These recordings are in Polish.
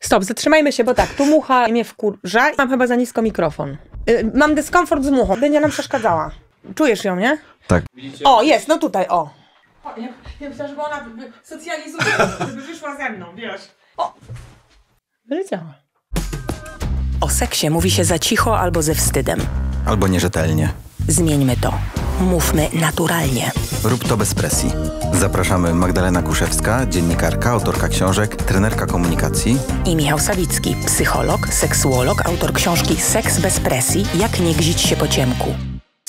Stop, zatrzymajmy się, bo tak, tu mucha mnie wkurza. Mam chyba za nisko mikrofon. Y, mam dyskomfort z muchą. Będzie nam przeszkadzała. Czujesz ją, nie? Tak. O, jest, no tutaj, o. o ja, ja myślałam, żeby ona by- socjalizuje, żeby wyszła ze mną, wiesz. O! Wyleciała. O seksie mówi się za cicho albo ze wstydem. Albo nierzetelnie. Zmieńmy to. Mówmy naturalnie. Rób to bez presji. Zapraszamy Magdalena Kuszewska, dziennikarka, autorka książek, trenerka komunikacji i Michał Sawicki, psycholog, seksuolog, autor książki Seks bez presji – jak nie gzić się po ciemku.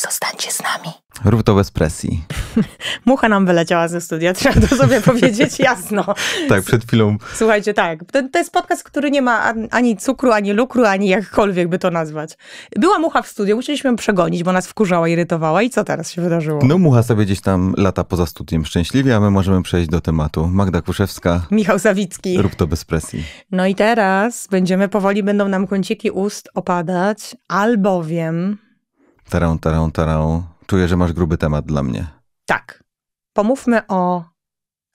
Zostańcie z nami. Rób to bez presji. Mucha nam wyleciała ze studia, trzeba to sobie powiedzieć jasno. tak, przed chwilą. Słuchajcie, tak. To, to, jest podcast, który nie ma ani cukru, ani lukru, ani jakkolwiek by to nazwać. Była mucha w studiu, musieliśmy ją przegonić, bo nas wkurzała, irytowała. I co teraz się wydarzyło? No, mucha sobie gdzieś tam lata poza studiem szczęśliwie, a my możemy przejść do tematu. Magda Kuszewska. Michał Sawicki. Rób to bez presji. No i teraz będziemy powoli, będą nam kąciki ust opadać, albowiem Tarą, tarą, tarą. Czuję, że masz gruby temat dla mnie. Tak. Pomówmy o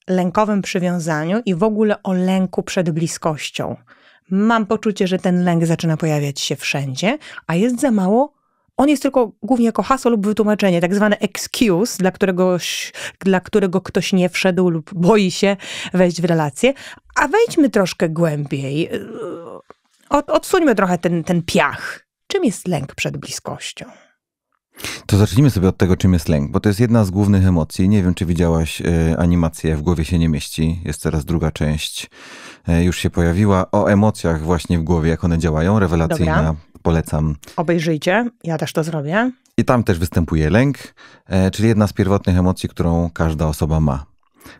lękowym przywiązaniu i w ogóle o lęku przed bliskością. Mam poczucie, że ten lęk zaczyna pojawiać się wszędzie, a jest za mało. On jest tylko głównie jako hasło lub wytłumaczenie, tak zwane excuse, dla, któregoś, dla którego ktoś nie wszedł lub boi się wejść w relację. A wejdźmy troszkę głębiej. Yy, od, odsuńmy trochę ten, ten piach. Czym jest lęk przed bliskością? To zacznijmy sobie od tego, czym jest lęk, bo to jest jedna z głównych emocji. Nie wiem, czy widziałaś y, animację W głowie się nie mieści. Jest teraz druga część, y, już się pojawiła, o emocjach właśnie w głowie, jak one działają. Rewelacyjna, Dobra. polecam. Obejrzyjcie, ja też to zrobię. I tam też występuje lęk, y, czyli jedna z pierwotnych emocji, którą każda osoba ma.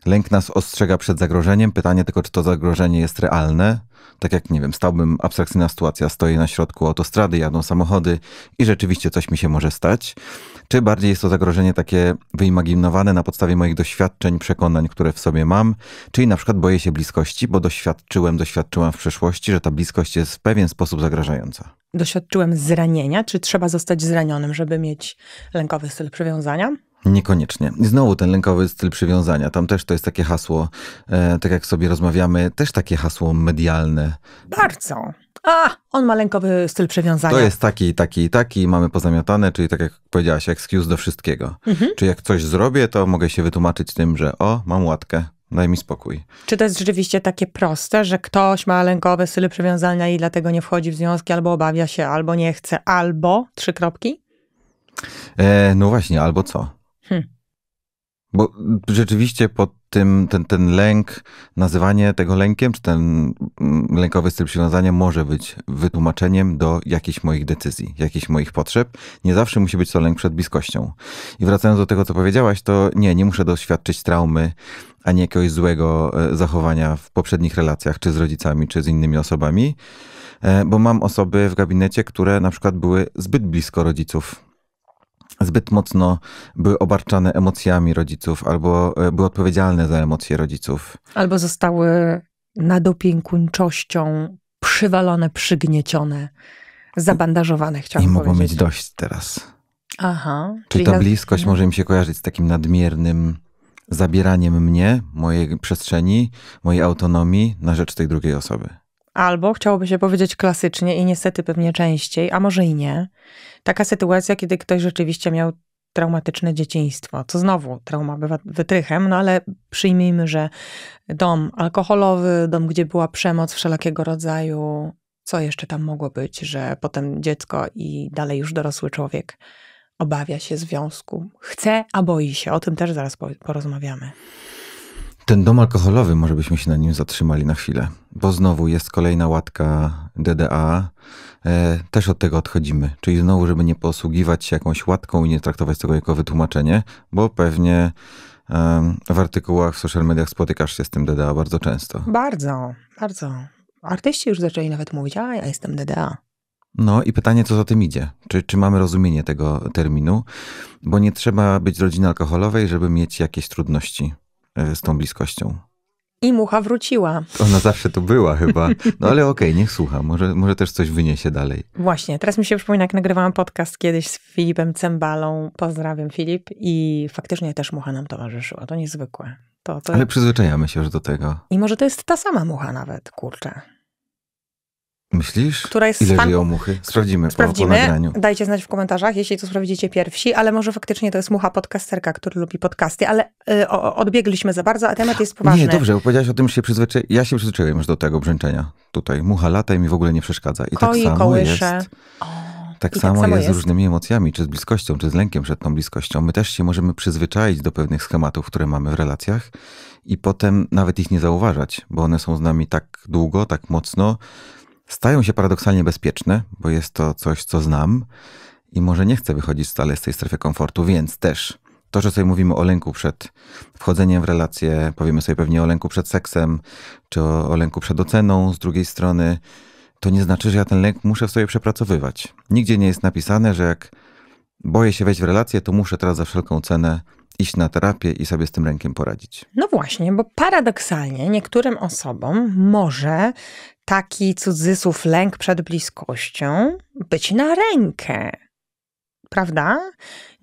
Lęk nas ostrzega przed zagrożeniem. Pytanie tylko, czy to zagrożenie jest realne. Tak jak, nie wiem, stałbym, abstrakcyjna sytuacja, stoję na środku autostrady, jadą samochody i rzeczywiście coś mi się może stać. Czy bardziej jest to zagrożenie takie wyimaginowane na podstawie moich doświadczeń, przekonań, które w sobie mam, czyli na przykład boję się bliskości, bo doświadczyłem, doświadczyłam w przeszłości, że ta bliskość jest w pewien sposób zagrażająca. Doświadczyłem zranienia, czy trzeba zostać zranionym, żeby mieć lękowy styl przywiązania? Niekoniecznie. Znowu ten lękowy styl przywiązania. Tam też to jest takie hasło, e, tak jak sobie rozmawiamy, też takie hasło medialne. Bardzo. A, on ma lękowy styl przywiązania. To jest taki, taki, taki, mamy pozamiatane, czyli tak jak powiedziałaś, excuse do wszystkiego. Mhm. Czy jak coś zrobię, to mogę się wytłumaczyć tym, że o, mam łatkę, daj mi spokój. Czy to jest rzeczywiście takie proste, że ktoś ma lękowy styl przywiązania i dlatego nie wchodzi w związki, albo obawia się, albo nie chce, albo trzy kropki? E, no właśnie, albo co? Bo rzeczywiście pod tym, ten, ten lęk, nazywanie tego lękiem, czy ten mm, lękowy styl przywiązania może być wytłumaczeniem do jakichś moich decyzji, jakichś moich potrzeb. Nie zawsze musi być to lęk przed bliskością. I wracając do tego, co powiedziałaś, to nie, nie muszę doświadczyć traumy, ani jakiegoś złego e, zachowania w poprzednich relacjach, czy z rodzicami, czy z innymi osobami, e, bo mam osoby w gabinecie, które na przykład były zbyt blisko rodziców zbyt mocno były obarczane emocjami rodziców, albo e, były odpowiedzialne za emocje rodziców. Albo zostały nadopiekuńczością przywalone, przygniecione, zabandażowane, chciałam I powiedzieć. I mogą mieć dość teraz. Aha. Czy ta ja... bliskość mhm. może im się kojarzyć z takim nadmiernym zabieraniem mnie, mojej przestrzeni, mojej autonomii na rzecz tej drugiej osoby? Albo chciałoby się powiedzieć klasycznie i niestety pewnie częściej, a może i nie, taka sytuacja, kiedy ktoś rzeczywiście miał traumatyczne dzieciństwo. Co znowu, trauma bywa wytrychem, no ale przyjmijmy, że dom alkoholowy, dom, gdzie była przemoc wszelkiego rodzaju, co jeszcze tam mogło być, że potem dziecko i dalej już dorosły człowiek obawia się związku, chce, a boi się. O tym też zaraz porozmawiamy. Ten dom alkoholowy, może byśmy się na nim zatrzymali na chwilę, bo znowu jest kolejna łatka DDA. E, też od tego odchodzimy. Czyli znowu, żeby nie posługiwać się jakąś łatką i nie traktować tego jako wytłumaczenie, bo pewnie e, w artykułach w social mediach spotykasz się z tym DDA bardzo często. Bardzo, bardzo. Artyści już zaczęli nawet mówić, a ja jestem DDA. No i pytanie, co za tym idzie? Czy, czy mamy rozumienie tego terminu? Bo nie trzeba być rodziny alkoholowej, żeby mieć jakieś trudności. E, z tą bliskością. I mucha wróciła. Ona zawsze tu była chyba. No ale okej, okay, niech słucha. Może, może też coś wyniesie dalej. Właśnie. Teraz mi się przypomina, jak nagrywałam podcast kiedyś z Filipem Cembalą. Pozdrawiam, Filip. I faktycznie też mucha nam towarzyszyła. To niezwykłe. To, to... Ale przyzwyczajamy się już do tego. I może to jest ta sama mucha nawet, kurczę. Myślisz? Która jest Ile fan... żyją muchy? Sprawdzimy, Sprawdzimy. Po, po nagraniu. Dajcie znać w komentarzach, jeśli to sprawdzicie pierwsi, ale może faktycznie to jest mucha podcasterka, który lubi podcasty, ale y, o, odbiegliśmy za bardzo, a temat jest poważny. Nie, dobrze, powiedziałaś o tym, się przyzwyczaiłem. Ja się przyzwyczaiłem już do tego brzęczenia. Tutaj mucha lata i mi w ogóle nie przeszkadza. I tak Koi, tak samo kołysze. jest. O, tak, tak samo tak samo jest z różnymi emocjami, czy z bliskością, czy z lękiem przed tą bliskością. My też się możemy przyzwyczaić do pewnych schematów, które mamy w relacjach i potem nawet ich nie zauważać, bo one są z nami tak długo, tak mocno, stają się paradoksalnie bezpieczne, bo jest to coś, co znam i może nie chcę wychodzić stale z tej strefy komfortu, więc też to, że sobie mówimy o lęku przed wchodzeniem w relacje, powiemy sobie pewnie o lęku przed seksem, czy o, o lęku przed oceną z drugiej strony, to nie znaczy, że ja ten lęk muszę w sobie przepracowywać. Nigdzie nie jest napisane, że jak boję się wejść w relację, to muszę teraz za wszelką cenę iść na terapię i sobie z tym rękiem poradzić. No właśnie, bo paradoksalnie niektórym osobom może taki cudzysłów lęk przed bliskością być na rękę prawda?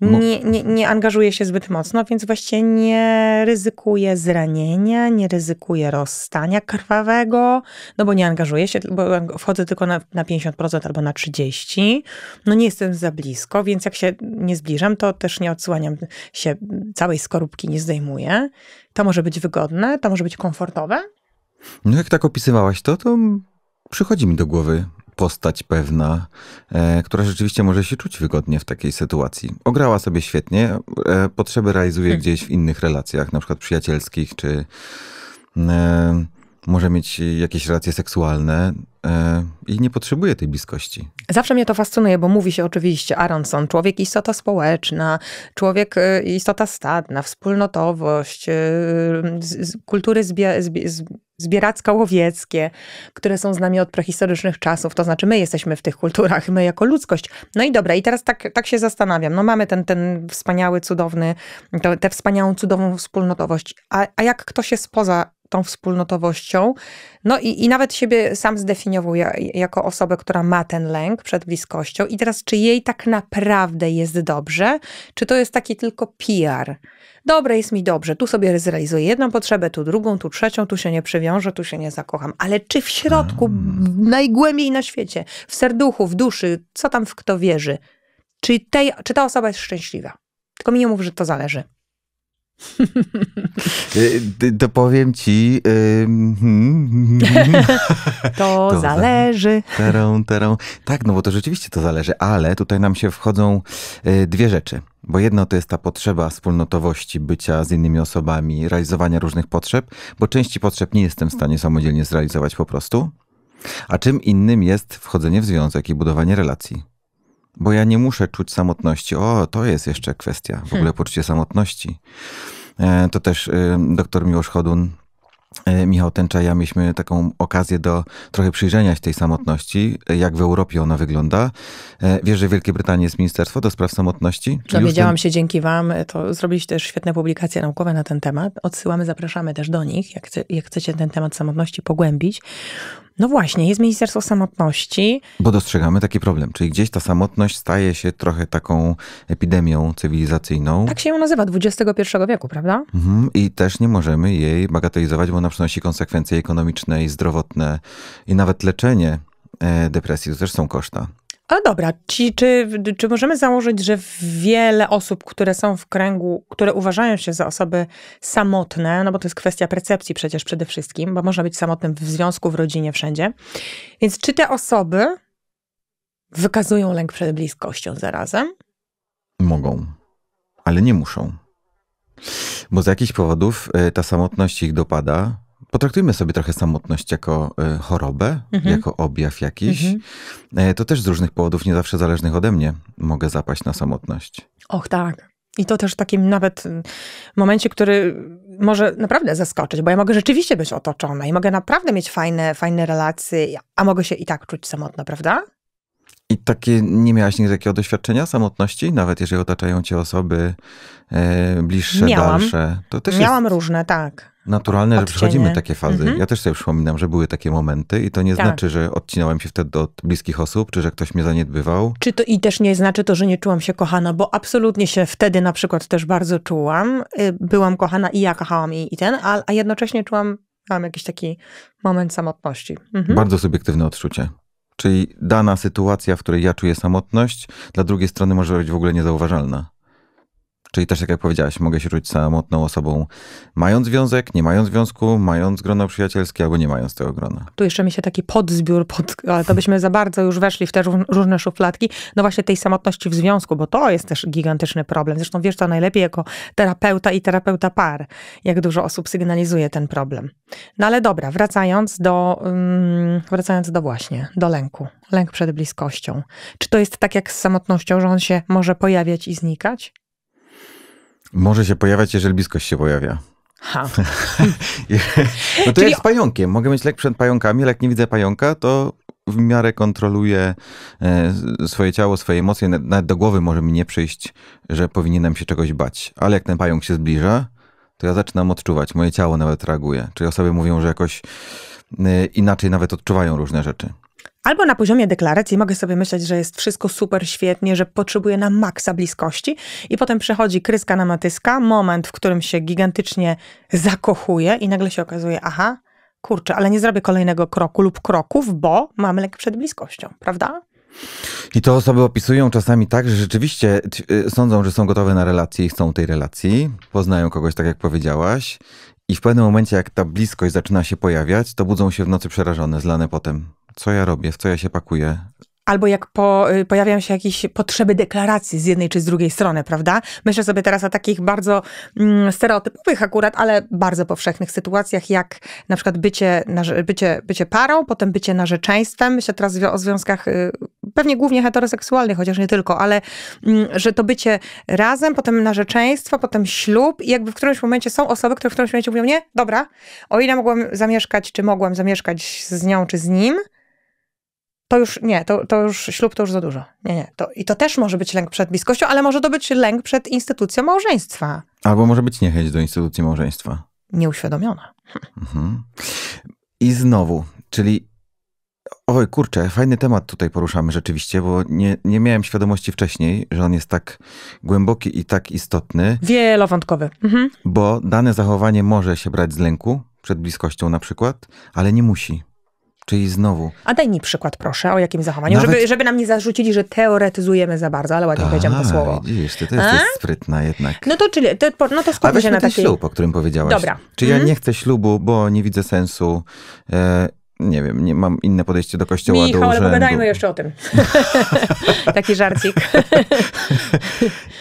No. Nie, nie, nie angażuje się zbyt mocno, więc właśnie nie ryzykuje zranienia, nie ryzykuje rozstania krwawego, no bo nie angażuje się, bo wchodzę tylko na, na 50% albo na 30%. No nie jestem za blisko, więc jak się nie zbliżam, to też nie odsłaniam się, całej skorupki nie zdejmuję. To może być wygodne, to może być komfortowe. No jak tak opisywałaś to, to przychodzi mi do głowy postać pewna, e, która rzeczywiście może się czuć wygodnie w takiej sytuacji. Ograła sobie świetnie, e, potrzeby realizuje tak. gdzieś w innych relacjach, na przykład przyjacielskich czy. E, może mieć jakieś relacje seksualne e, i nie potrzebuje tej bliskości. Zawsze mnie to fascynuje, bo mówi się oczywiście Aronson, człowiek istota społeczna, człowiek e, istota stadna, wspólnotowość, e, kultury zbie, zbie, zbieracko-łowieckie, które są z nami od prehistorycznych czasów, to znaczy my jesteśmy w tych kulturach, my jako ludzkość. No i dobra, i teraz tak, tak się zastanawiam, no mamy ten, ten wspaniały, cudowny, tę wspaniałą, cudowną wspólnotowość, a, a jak ktoś jest poza tą wspólnotowością. No i, i nawet siebie sam zdefiniował jako osobę, która ma ten lęk przed bliskością. I teraz, czy jej tak naprawdę jest dobrze, czy to jest taki tylko PR? Dobre jest mi dobrze, tu sobie zrealizuję jedną potrzebę, tu drugą, tu trzecią, tu się nie przywiążę, tu się nie zakocham. Ale czy w środku, mm. najgłębiej na świecie, w serduchu, w duszy, co tam w kto wierzy, czy, tej, czy ta osoba jest szczęśliwa? Tylko mi nie mów, że to zależy. Y, to powiem ci. Hmm, hmm. to, zależy. Terą, terą. Tak, no bo to rzeczywiście to zależy, ale tutaj nam się wchodzą y, dwie rzeczy. Bo jedno to jest ta potrzeba wspólnotowości, bycia z innymi osobami, realizowania różnych potrzeb, bo części potrzeb nie jestem w stanie samodzielnie zrealizować po prostu. A czym innym jest wchodzenie w związek i budowanie relacji bo ja nie muszę czuć samotności. O, to jest jeszcze kwestia, w ogóle hmm. poczucie samotności. E, to też y, doktor Miłosz Chodun, e, Michał Tęcza, ja mieliśmy taką okazję do trochę przyjrzenia się tej samotności, e, jak w Europie ona wygląda. Wiesz, że w Wielkiej Brytanii jest Ministerstwo do Spraw Samotności? Dowiedziałam ten... się dzięki wam, to zrobiliście też świetne publikacje naukowe na ten temat. Odsyłamy, zapraszamy też do nich, jak, chce, jak chcecie ten temat samotności pogłębić. No właśnie, jest Ministerstwo Samotności. Bo dostrzegamy taki problem, czyli gdzieś ta samotność staje się trochę taką epidemią cywilizacyjną. Tak się ją nazywa, XXI wieku, prawda? Mhm. I też nie możemy jej bagatelizować, bo ona przynosi konsekwencje ekonomiczne i zdrowotne i nawet leczenie e, depresji to też są koszta. Ale no dobra, ci, czy, czy możemy założyć, że wiele osób, które są w kręgu, które uważają się za osoby samotne, no bo to jest kwestia percepcji przecież przede wszystkim, bo można być samotnym w związku, w rodzinie, wszędzie. Więc czy te osoby wykazują lęk przed bliskością zarazem? Mogą, ale nie muszą. Bo z jakichś powodów y, ta samotność ich dopada, Potraktujmy sobie trochę samotność jako e, chorobę, mhm. jako objaw jakiś. Mhm. E, to też z różnych powodów, nie zawsze zależnych ode mnie, mogę zapaść na samotność. Och, tak. I to też w takim nawet mm, momencie, który może naprawdę zaskoczyć, bo ja mogę rzeczywiście być otoczona i mogę naprawdę mieć fajne, fajne relacje, a mogę się i tak czuć samotna, prawda? I takie, nie miałaś nigdy takiego doświadczenia samotności? Nawet jeżeli otaczają cię osoby e, bliższe, Miałam. dalsze? To też Miałam jest... różne, tak naturalne, odcienie. że przechodzimy takie fazy. Mhm. Ja też sobie przypominam, że były takie momenty i to nie tak. znaczy, że odcinałem się wtedy od bliskich osób, czy że ktoś mnie zaniedbywał. Czy to i też nie znaczy to, że nie czułam się kochana, bo absolutnie się wtedy na przykład też bardzo czułam. Y, byłam kochana i ja kochałam jej i ten, a, a jednocześnie czułam, miałam jakiś taki moment samotności. Mhm. Bardzo subiektywne odczucie. Czyli dana sytuacja, w której ja czuję samotność, dla drugiej strony może być w ogóle niezauważalna. Czyli też, tak jak powiedziałaś, mogę się czuć samotną osobą, mając związek, nie mając związku, mając grono przyjacielskie albo nie mając tego grona. Tu jeszcze mi się taki podzbiór, pod, ale to byśmy za bardzo już weszli w te różne szufladki, no właśnie tej samotności w związku, bo to jest też gigantyczny problem. Zresztą wiesz to najlepiej jako terapeuta i terapeuta par, jak dużo osób sygnalizuje ten problem. No ale dobra, wracając do, mm, wracając do właśnie, do lęku. Lęk przed bliskością. Czy to jest tak jak z samotnością, że on się może pojawiać i znikać? Może się pojawiać, jeżeli bliskość się pojawia. Ha. no to Czyli... jak z pająkiem. Mogę mieć lek przed pająkami, ale jak nie widzę pająka, to w miarę kontroluję e, swoje ciało, swoje emocje. Nawet do głowy może mi nie przyjść, że powinienem się czegoś bać. Ale jak ten pająk się zbliża, to ja zaczynam odczuwać. Moje ciało nawet reaguje. Czyli osoby mówią, że jakoś e, inaczej nawet odczuwają różne rzeczy. Albo na poziomie deklaracji mogę sobie myśleć, że jest wszystko super świetnie, że potrzebuję na maksa bliskości, i potem przechodzi kryska na matyska, moment, w którym się gigantycznie zakochuje, i nagle się okazuje, aha, kurczę, ale nie zrobię kolejnego kroku lub kroków, bo mam lek przed bliskością, prawda? I to osoby opisują czasami tak, że rzeczywiście y, sądzą, że są gotowe na relację i chcą tej relacji, poznają kogoś, tak jak powiedziałaś, i w pewnym momencie, jak ta bliskość zaczyna się pojawiać, to budzą się w nocy przerażone, zlane potem co ja robię, w co ja się pakuję. Albo jak po, y, pojawiają się jakieś potrzeby deklaracji z jednej czy z drugiej strony, prawda? Myślę sobie teraz o takich bardzo mm, stereotypowych akurat, ale bardzo powszechnych sytuacjach, jak na przykład bycie, bycie, bycie parą, potem bycie narzeczeństwem. Myślę teraz o związkach y, pewnie głównie heteroseksualnych, chociaż nie tylko, ale mm, że to bycie razem, potem narzeczeństwo, potem ślub i jakby w którymś momencie są osoby, które w którymś momencie mówią, nie, dobra, o ile mogłam zamieszkać, czy mogłam zamieszkać z nią, czy z nim, to już nie, to, to już ślub to już za dużo. Nie, nie. To, I to też może być lęk przed bliskością, ale może to być lęk przed instytucją małżeństwa. Albo może być niechęć do instytucji małżeństwa. Nieuświadomiona. Mhm. I znowu, czyli Oj, kurczę, fajny temat tutaj poruszamy rzeczywiście, bo nie, nie miałem świadomości wcześniej, że on jest tak głęboki i tak istotny. Wielowątkowy. Mhm. Bo dane zachowanie może się brać z lęku przed bliskością na przykład, ale nie musi. Czyli znowu. A daj mi przykład, proszę, o jakim zachowaniu, Nawet... żeby, żeby nam nie zarzucili, że teoretyzujemy za bardzo, ale ładnie Ta, powiedziałam to słowo. Widzisz, ty też jest sprytna jednak. No to czyli, to, no to skupmy się na Taki... ślub, o którym powiedziałaś. Dobra. Czy ja mhm. nie chcę ślubu, bo nie widzę sensu. E nie wiem, nie mam inne podejście do kościoła. Michał, do urzędu. ale pogadajmy jeszcze o tym. Taki żarcik.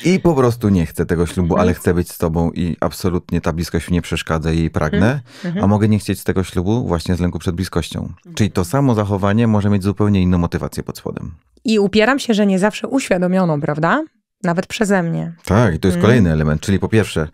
I po prostu nie chcę tego ślubu, ale mhm. chcę być z tobą i absolutnie ta bliskość mi nie przeszkadza i pragnę, mhm. Mhm. a mogę nie chcieć tego ślubu właśnie z lęku przed bliskością. Czyli to samo zachowanie może mieć zupełnie inną motywację pod spodem. I upieram się, że nie zawsze uświadomioną, prawda? Nawet przeze mnie. Tak, i to jest kolejny mm. element, czyli po pierwsze,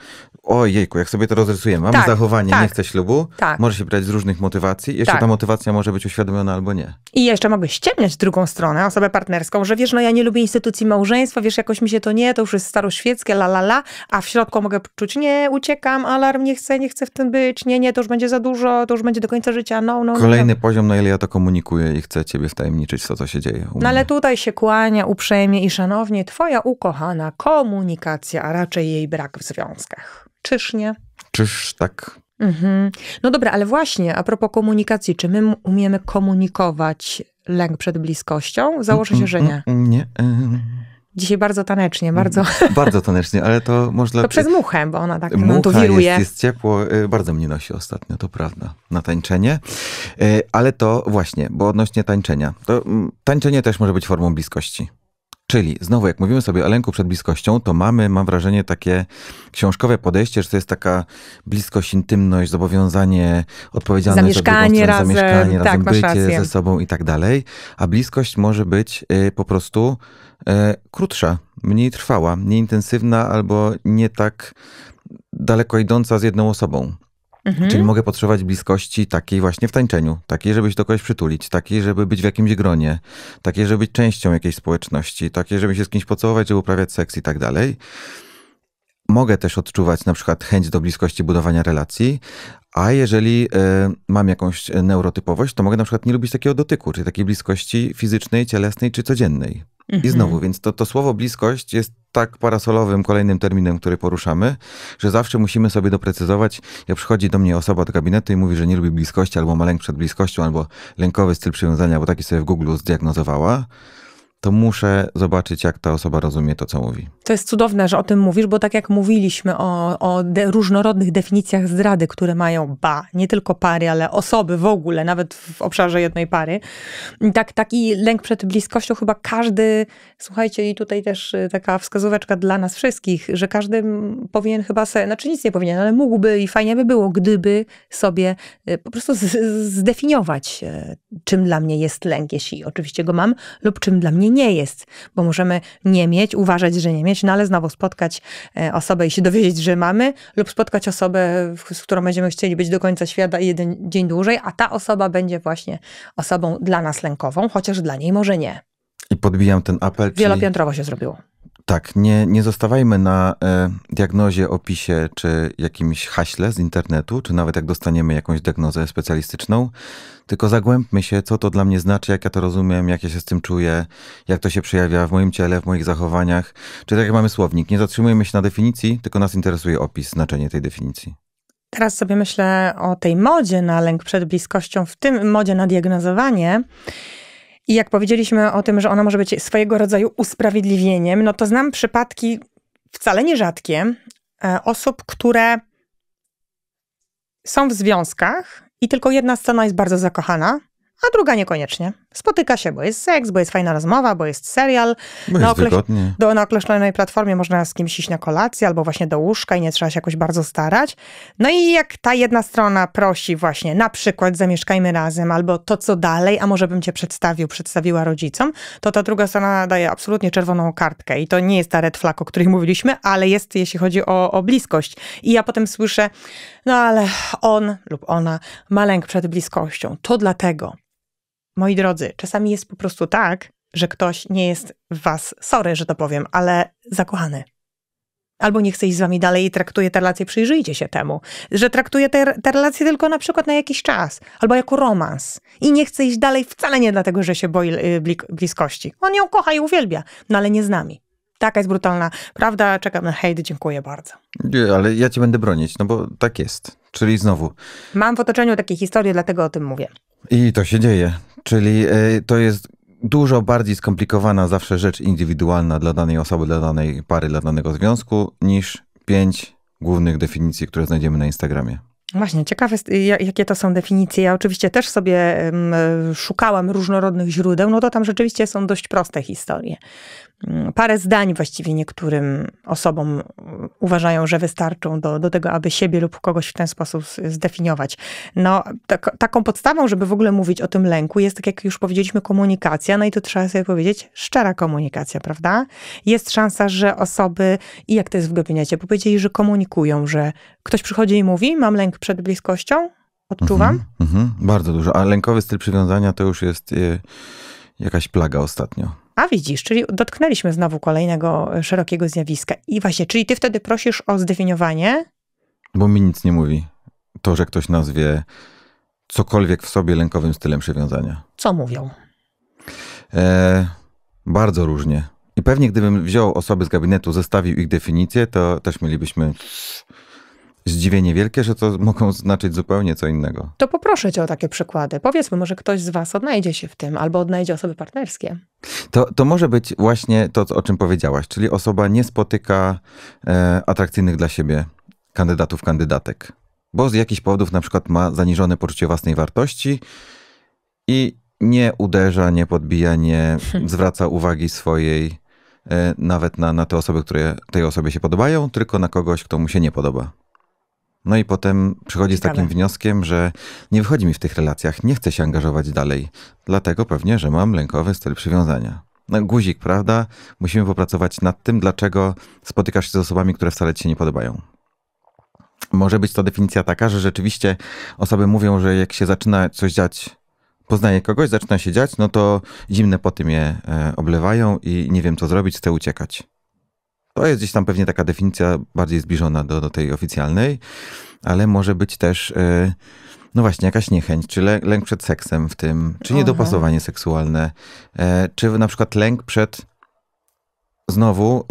Ojejku, jak sobie to rozrysujemy, mamy tak, zachowanie, tak, nie chcę ślubu, tak. może się brać z różnych motywacji, jeszcze tak. ta motywacja może być uświadomiona albo nie. I jeszcze mogę ściemniać drugą stronę, osobę partnerską, że wiesz, no ja nie lubię instytucji małżeństwa, wiesz, jakoś mi się to nie, to już jest staroświeckie, la la la, a w środku mogę czuć, nie, uciekam, alarm, nie chcę, nie chcę w tym być, nie, nie, to już będzie za dużo, to już będzie do końca życia, no, no. no. Kolejny no. poziom, na ile ja to komunikuję i chcę ciebie wtajemniczyć, co to się dzieje. No ale tutaj się kłania uprzejmie i szanownie twoja ukochana komunikacja, a raczej jej brak w związkach. Czyż nie? Czyż tak. Mhm. No dobra, ale właśnie a propos komunikacji, czy my umiemy komunikować lęk przed bliskością? Założę się, że nie. Mm, mm, mm, nie. Dzisiaj bardzo tanecznie, bardzo. Bardzo tanecznie, ale to można. To przez muchę, bo ona tak Mucha wiruje. Jest, jest ciepło, y, bardzo mnie nosi ostatnio, to prawda, na tańczenie. Y, ale to właśnie, bo odnośnie tańczenia, to tańczenie też może być formą bliskości. Czyli znowu, jak mówimy sobie o lęku przed bliskością, to mamy, mam wrażenie, takie książkowe podejście, że to jest taka bliskość, intymność, zobowiązanie, odpowiedzialność zamieszkanie za razem, zamieszkanie tak, razem, bycie rację. ze sobą i tak dalej. A bliskość może być y, po prostu y, krótsza, mniej trwała, mniej intensywna albo nie tak daleko idąca z jedną osobą. Mhm. Czyli mogę potrzebować bliskości takiej właśnie w tańczeniu, takiej, żeby się do kogoś przytulić, takiej, żeby być w jakimś gronie, takiej, żeby być częścią jakiejś społeczności, takiej, żeby się z kimś pocałować, żeby uprawiać seks i tak dalej. Mogę też odczuwać na przykład chęć do bliskości budowania relacji, a jeżeli y, mam jakąś neurotypowość, to mogę na przykład nie lubić takiego dotyku, czyli takiej bliskości fizycznej, cielesnej czy codziennej. Mhm. I znowu, więc to, to słowo bliskość jest tak parasolowym kolejnym terminem, który poruszamy, że zawsze musimy sobie doprecyzować. Ja przychodzi do mnie osoba do gabinetu i mówi, że nie lubi bliskości, albo ma lęk przed bliskością, albo lękowy styl przywiązania, bo taki sobie w Google zdiagnozowała to muszę zobaczyć, jak ta osoba rozumie to, co mówi. To jest cudowne, że o tym mówisz, bo tak jak mówiliśmy o, o de różnorodnych definicjach zdrady, które mają ba, nie tylko pary, ale osoby w ogóle, nawet w obszarze jednej pary. Tak, taki lęk przed bliskością chyba każdy, słuchajcie, i tutaj też y, taka wskazóweczka dla nas wszystkich, że każdy powinien chyba sobie, znaczy nic nie powinien, ale mógłby i fajnie by było, gdyby sobie y, po prostu zdefiniować, y, czym dla mnie jest lęk, jeśli oczywiście go mam, lub czym dla mnie nie nie jest, bo możemy nie mieć, uważać, że nie mieć, no ale znowu spotkać e, osobę i się dowiedzieć, że mamy, lub spotkać osobę, z którą będziemy chcieli być do końca świata i jeden dzień dłużej, a ta osoba będzie właśnie osobą dla nas lękową, chociaż dla niej może nie. I podbijam ten apel. Wielopiętrowo czyli... się zrobiło. Tak, nie, nie zostawajmy na e, diagnozie, opisie czy jakimś haśle z internetu, czy nawet jak dostaniemy jakąś diagnozę specjalistyczną, tylko zagłębmy się, co to dla mnie znaczy, jak ja to rozumiem, jak ja się z tym czuję, jak to się przejawia w moim ciele, w moich zachowaniach. Czy tak jak mamy słownik, nie zatrzymujmy się na definicji, tylko nas interesuje opis, znaczenie tej definicji. Teraz sobie myślę o tej modzie na lęk przed bliskością, w tym modzie na diagnozowanie. I jak powiedzieliśmy o tym, że ona może być swojego rodzaju usprawiedliwieniem, no to znam przypadki wcale nierzadkie e, osób, które są w związkach i tylko jedna scena jest bardzo zakochana, a druga niekoniecznie. Spotyka się, bo jest seks, bo jest fajna rozmowa, bo jest serial. Bo na, okreś... do, na określonej platformie można z kimś iść na kolację albo właśnie do łóżka i nie trzeba się jakoś bardzo starać. No i jak ta jedna strona prosi właśnie na przykład zamieszkajmy razem albo to co dalej, a może bym cię przedstawił, przedstawiła rodzicom, to ta druga strona daje absolutnie czerwoną kartkę i to nie jest ta red flag, o której mówiliśmy, ale jest jeśli chodzi o, o bliskość. I ja potem słyszę, no ale on lub ona ma lęk przed bliskością. To dlatego moi drodzy, czasami jest po prostu tak, że ktoś nie jest w was, sorry, że to powiem, ale zakochany. Albo nie chce iść z wami dalej i traktuje te relacje, przyjrzyjcie się temu, że traktuje te, te relacje tylko na przykład na jakiś czas, albo jako romans. I nie chce iść dalej wcale nie dlatego, że się boi y, bliskości. On ją kocha i uwielbia, no ale nie z nami. Taka jest brutalna prawda, czekam na hejt, dziękuję bardzo. ale ja cię będę bronić, no bo tak jest. Czyli znowu. Mam w otoczeniu takie historie, dlatego o tym mówię. I to się dzieje. Czyli e, to jest dużo bardziej skomplikowana zawsze rzecz indywidualna dla danej osoby, dla danej pary, dla danego związku, niż pięć głównych definicji, które znajdziemy na Instagramie. Właśnie, ciekawe jakie to są definicje. Ja oczywiście też sobie szukałam różnorodnych źródeł, no to tam rzeczywiście są dość proste historie. Mm, parę zdań właściwie niektórym osobom mm, uważają, że wystarczą do, do tego, aby siebie lub kogoś w ten sposób zdefiniować. No, tak, taką podstawą, żeby w ogóle mówić o tym lęku jest, tak jak już powiedzieliśmy, komunikacja, no i to trzeba sobie powiedzieć, szczera komunikacja, prawda? Jest szansa, że osoby, i jak to jest w gabinecie, powiedzieli, że komunikują, że ktoś przychodzi i mówi, mam lęk przed bliskością, odczuwam. Mhm, mhm, bardzo dużo, a lękowy styl przywiązania to już jest... E, jakaś plaga ostatnio. A widzisz, czyli dotknęliśmy znowu kolejnego e, szerokiego zjawiska. I właśnie, czyli ty wtedy prosisz o zdefiniowanie? Bo mi nic nie mówi. To, że ktoś nazwie cokolwiek w sobie lękowym stylem przywiązania. Co mówią? E, bardzo różnie. I pewnie gdybym wziął osoby z gabinetu, zestawił ich definicję, to też mielibyśmy zdziwienie wielkie, że to mogą znaczyć zupełnie co innego. To poproszę cię o takie przykłady. Powiedzmy, może ktoś z was odnajdzie się w tym, albo odnajdzie osoby partnerskie. To, to może być właśnie to, o czym powiedziałaś, czyli osoba nie spotyka e, atrakcyjnych dla siebie kandydatów, kandydatek, bo z jakichś powodów na przykład ma zaniżone poczucie własnej wartości i nie uderza, nie podbija, nie hmm. zwraca uwagi swojej e, nawet na, na te osoby, które tej osobie się podobają, tylko na kogoś, kto mu się nie podoba. No i potem przychodzi Ciekawe. z takim wnioskiem, że nie wychodzi mi w tych relacjach, nie chcę się angażować dalej, dlatego pewnie, że mam lękowy styl przywiązania. No, guzik, prawda? Musimy popracować nad tym, dlaczego spotykasz się z osobami, które wcale ci się nie podobają. Może być to definicja taka, że rzeczywiście osoby mówią, że jak się zaczyna coś dziać, poznaje kogoś, zaczyna się dziać, no to zimne po tym je e, oblewają i nie wiem co zrobić, chcę uciekać. To jest gdzieś tam pewnie taka definicja bardziej zbliżona do, do tej oficjalnej, ale może być też, y, no właśnie, jakaś niechęć, czy lęk przed seksem w tym, czy mhm. niedopasowanie Aha. seksualne, y, czy na przykład lęk przed, znowu,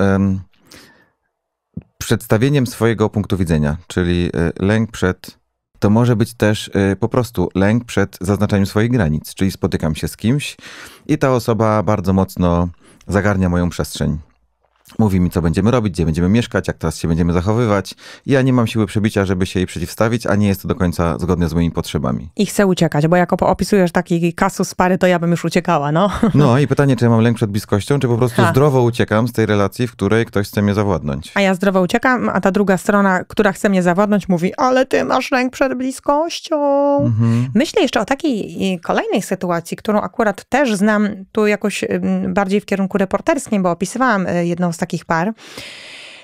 przedstawieniem swojego punktu widzenia, czyli y, lęk przed to może być też po prostu lęk przed zaznaczaniem swoich granic, czyli spotykam się z kimś i ta osoba bardzo mocno zagarnia moją przestrzeń. Mówi mi, co będziemy robić, gdzie będziemy mieszkać, jak teraz się będziemy zachowywać. Ja nie mam siły przebicia, żeby się jej przeciwstawić, a nie jest to do końca zgodne z moimi potrzebami. I chcę uciekać, bo jako opisujesz taki kasus pary, to ja bym już uciekała, no. No i pytanie, czy ja mam lęk przed bliskością, czy po prostu ha. zdrowo uciekam z tej relacji, w której ktoś chce mnie zawładnąć. A ja zdrowo uciekam, a ta druga strona, która chce mnie zawładnąć, mówi, ale ty masz lęk przed bliskością. Mhm. Myślę jeszcze o takiej kolejnej sytuacji, którą akurat też znam tu jakoś bardziej w kierunku reporterskim, bo opisywałam y, jedną z takich par,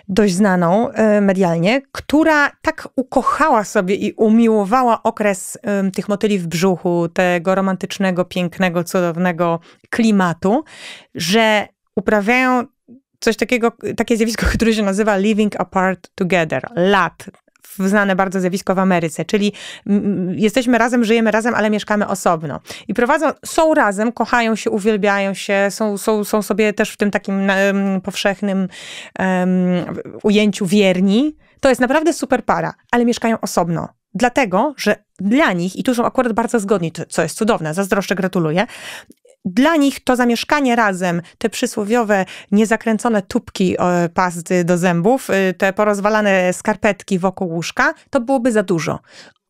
dość znaną e, medialnie, która tak ukochała sobie i umiłowała okres tych motyli w brzuchu, tego romantycznego, pięknego, cudownego klimatu, że uprawiają coś takiego, takie zjawisko, które się nazywa living apart together, lat, znane bardzo zjawisko w Ameryce, czyli jesteśmy razem, żyjemy razem, ale mieszkamy osobno. I prowadzą, są razem, kochają się, uwielbiają się, są, są, są sobie też w tym takim um, powszechnym um, ujęciu wierni. To jest naprawdę super para, ale mieszkają osobno. Dlatego, że dla nich, i tu są akurat bardzo zgodni, co jest cudowne, zazdroszczę, gratuluję, dla nich to zamieszkanie razem, te przysłowiowe niezakręcone tubki e, pasty do zębów, e, te porozwalane skarpetki wokół łóżka, to byłoby za dużo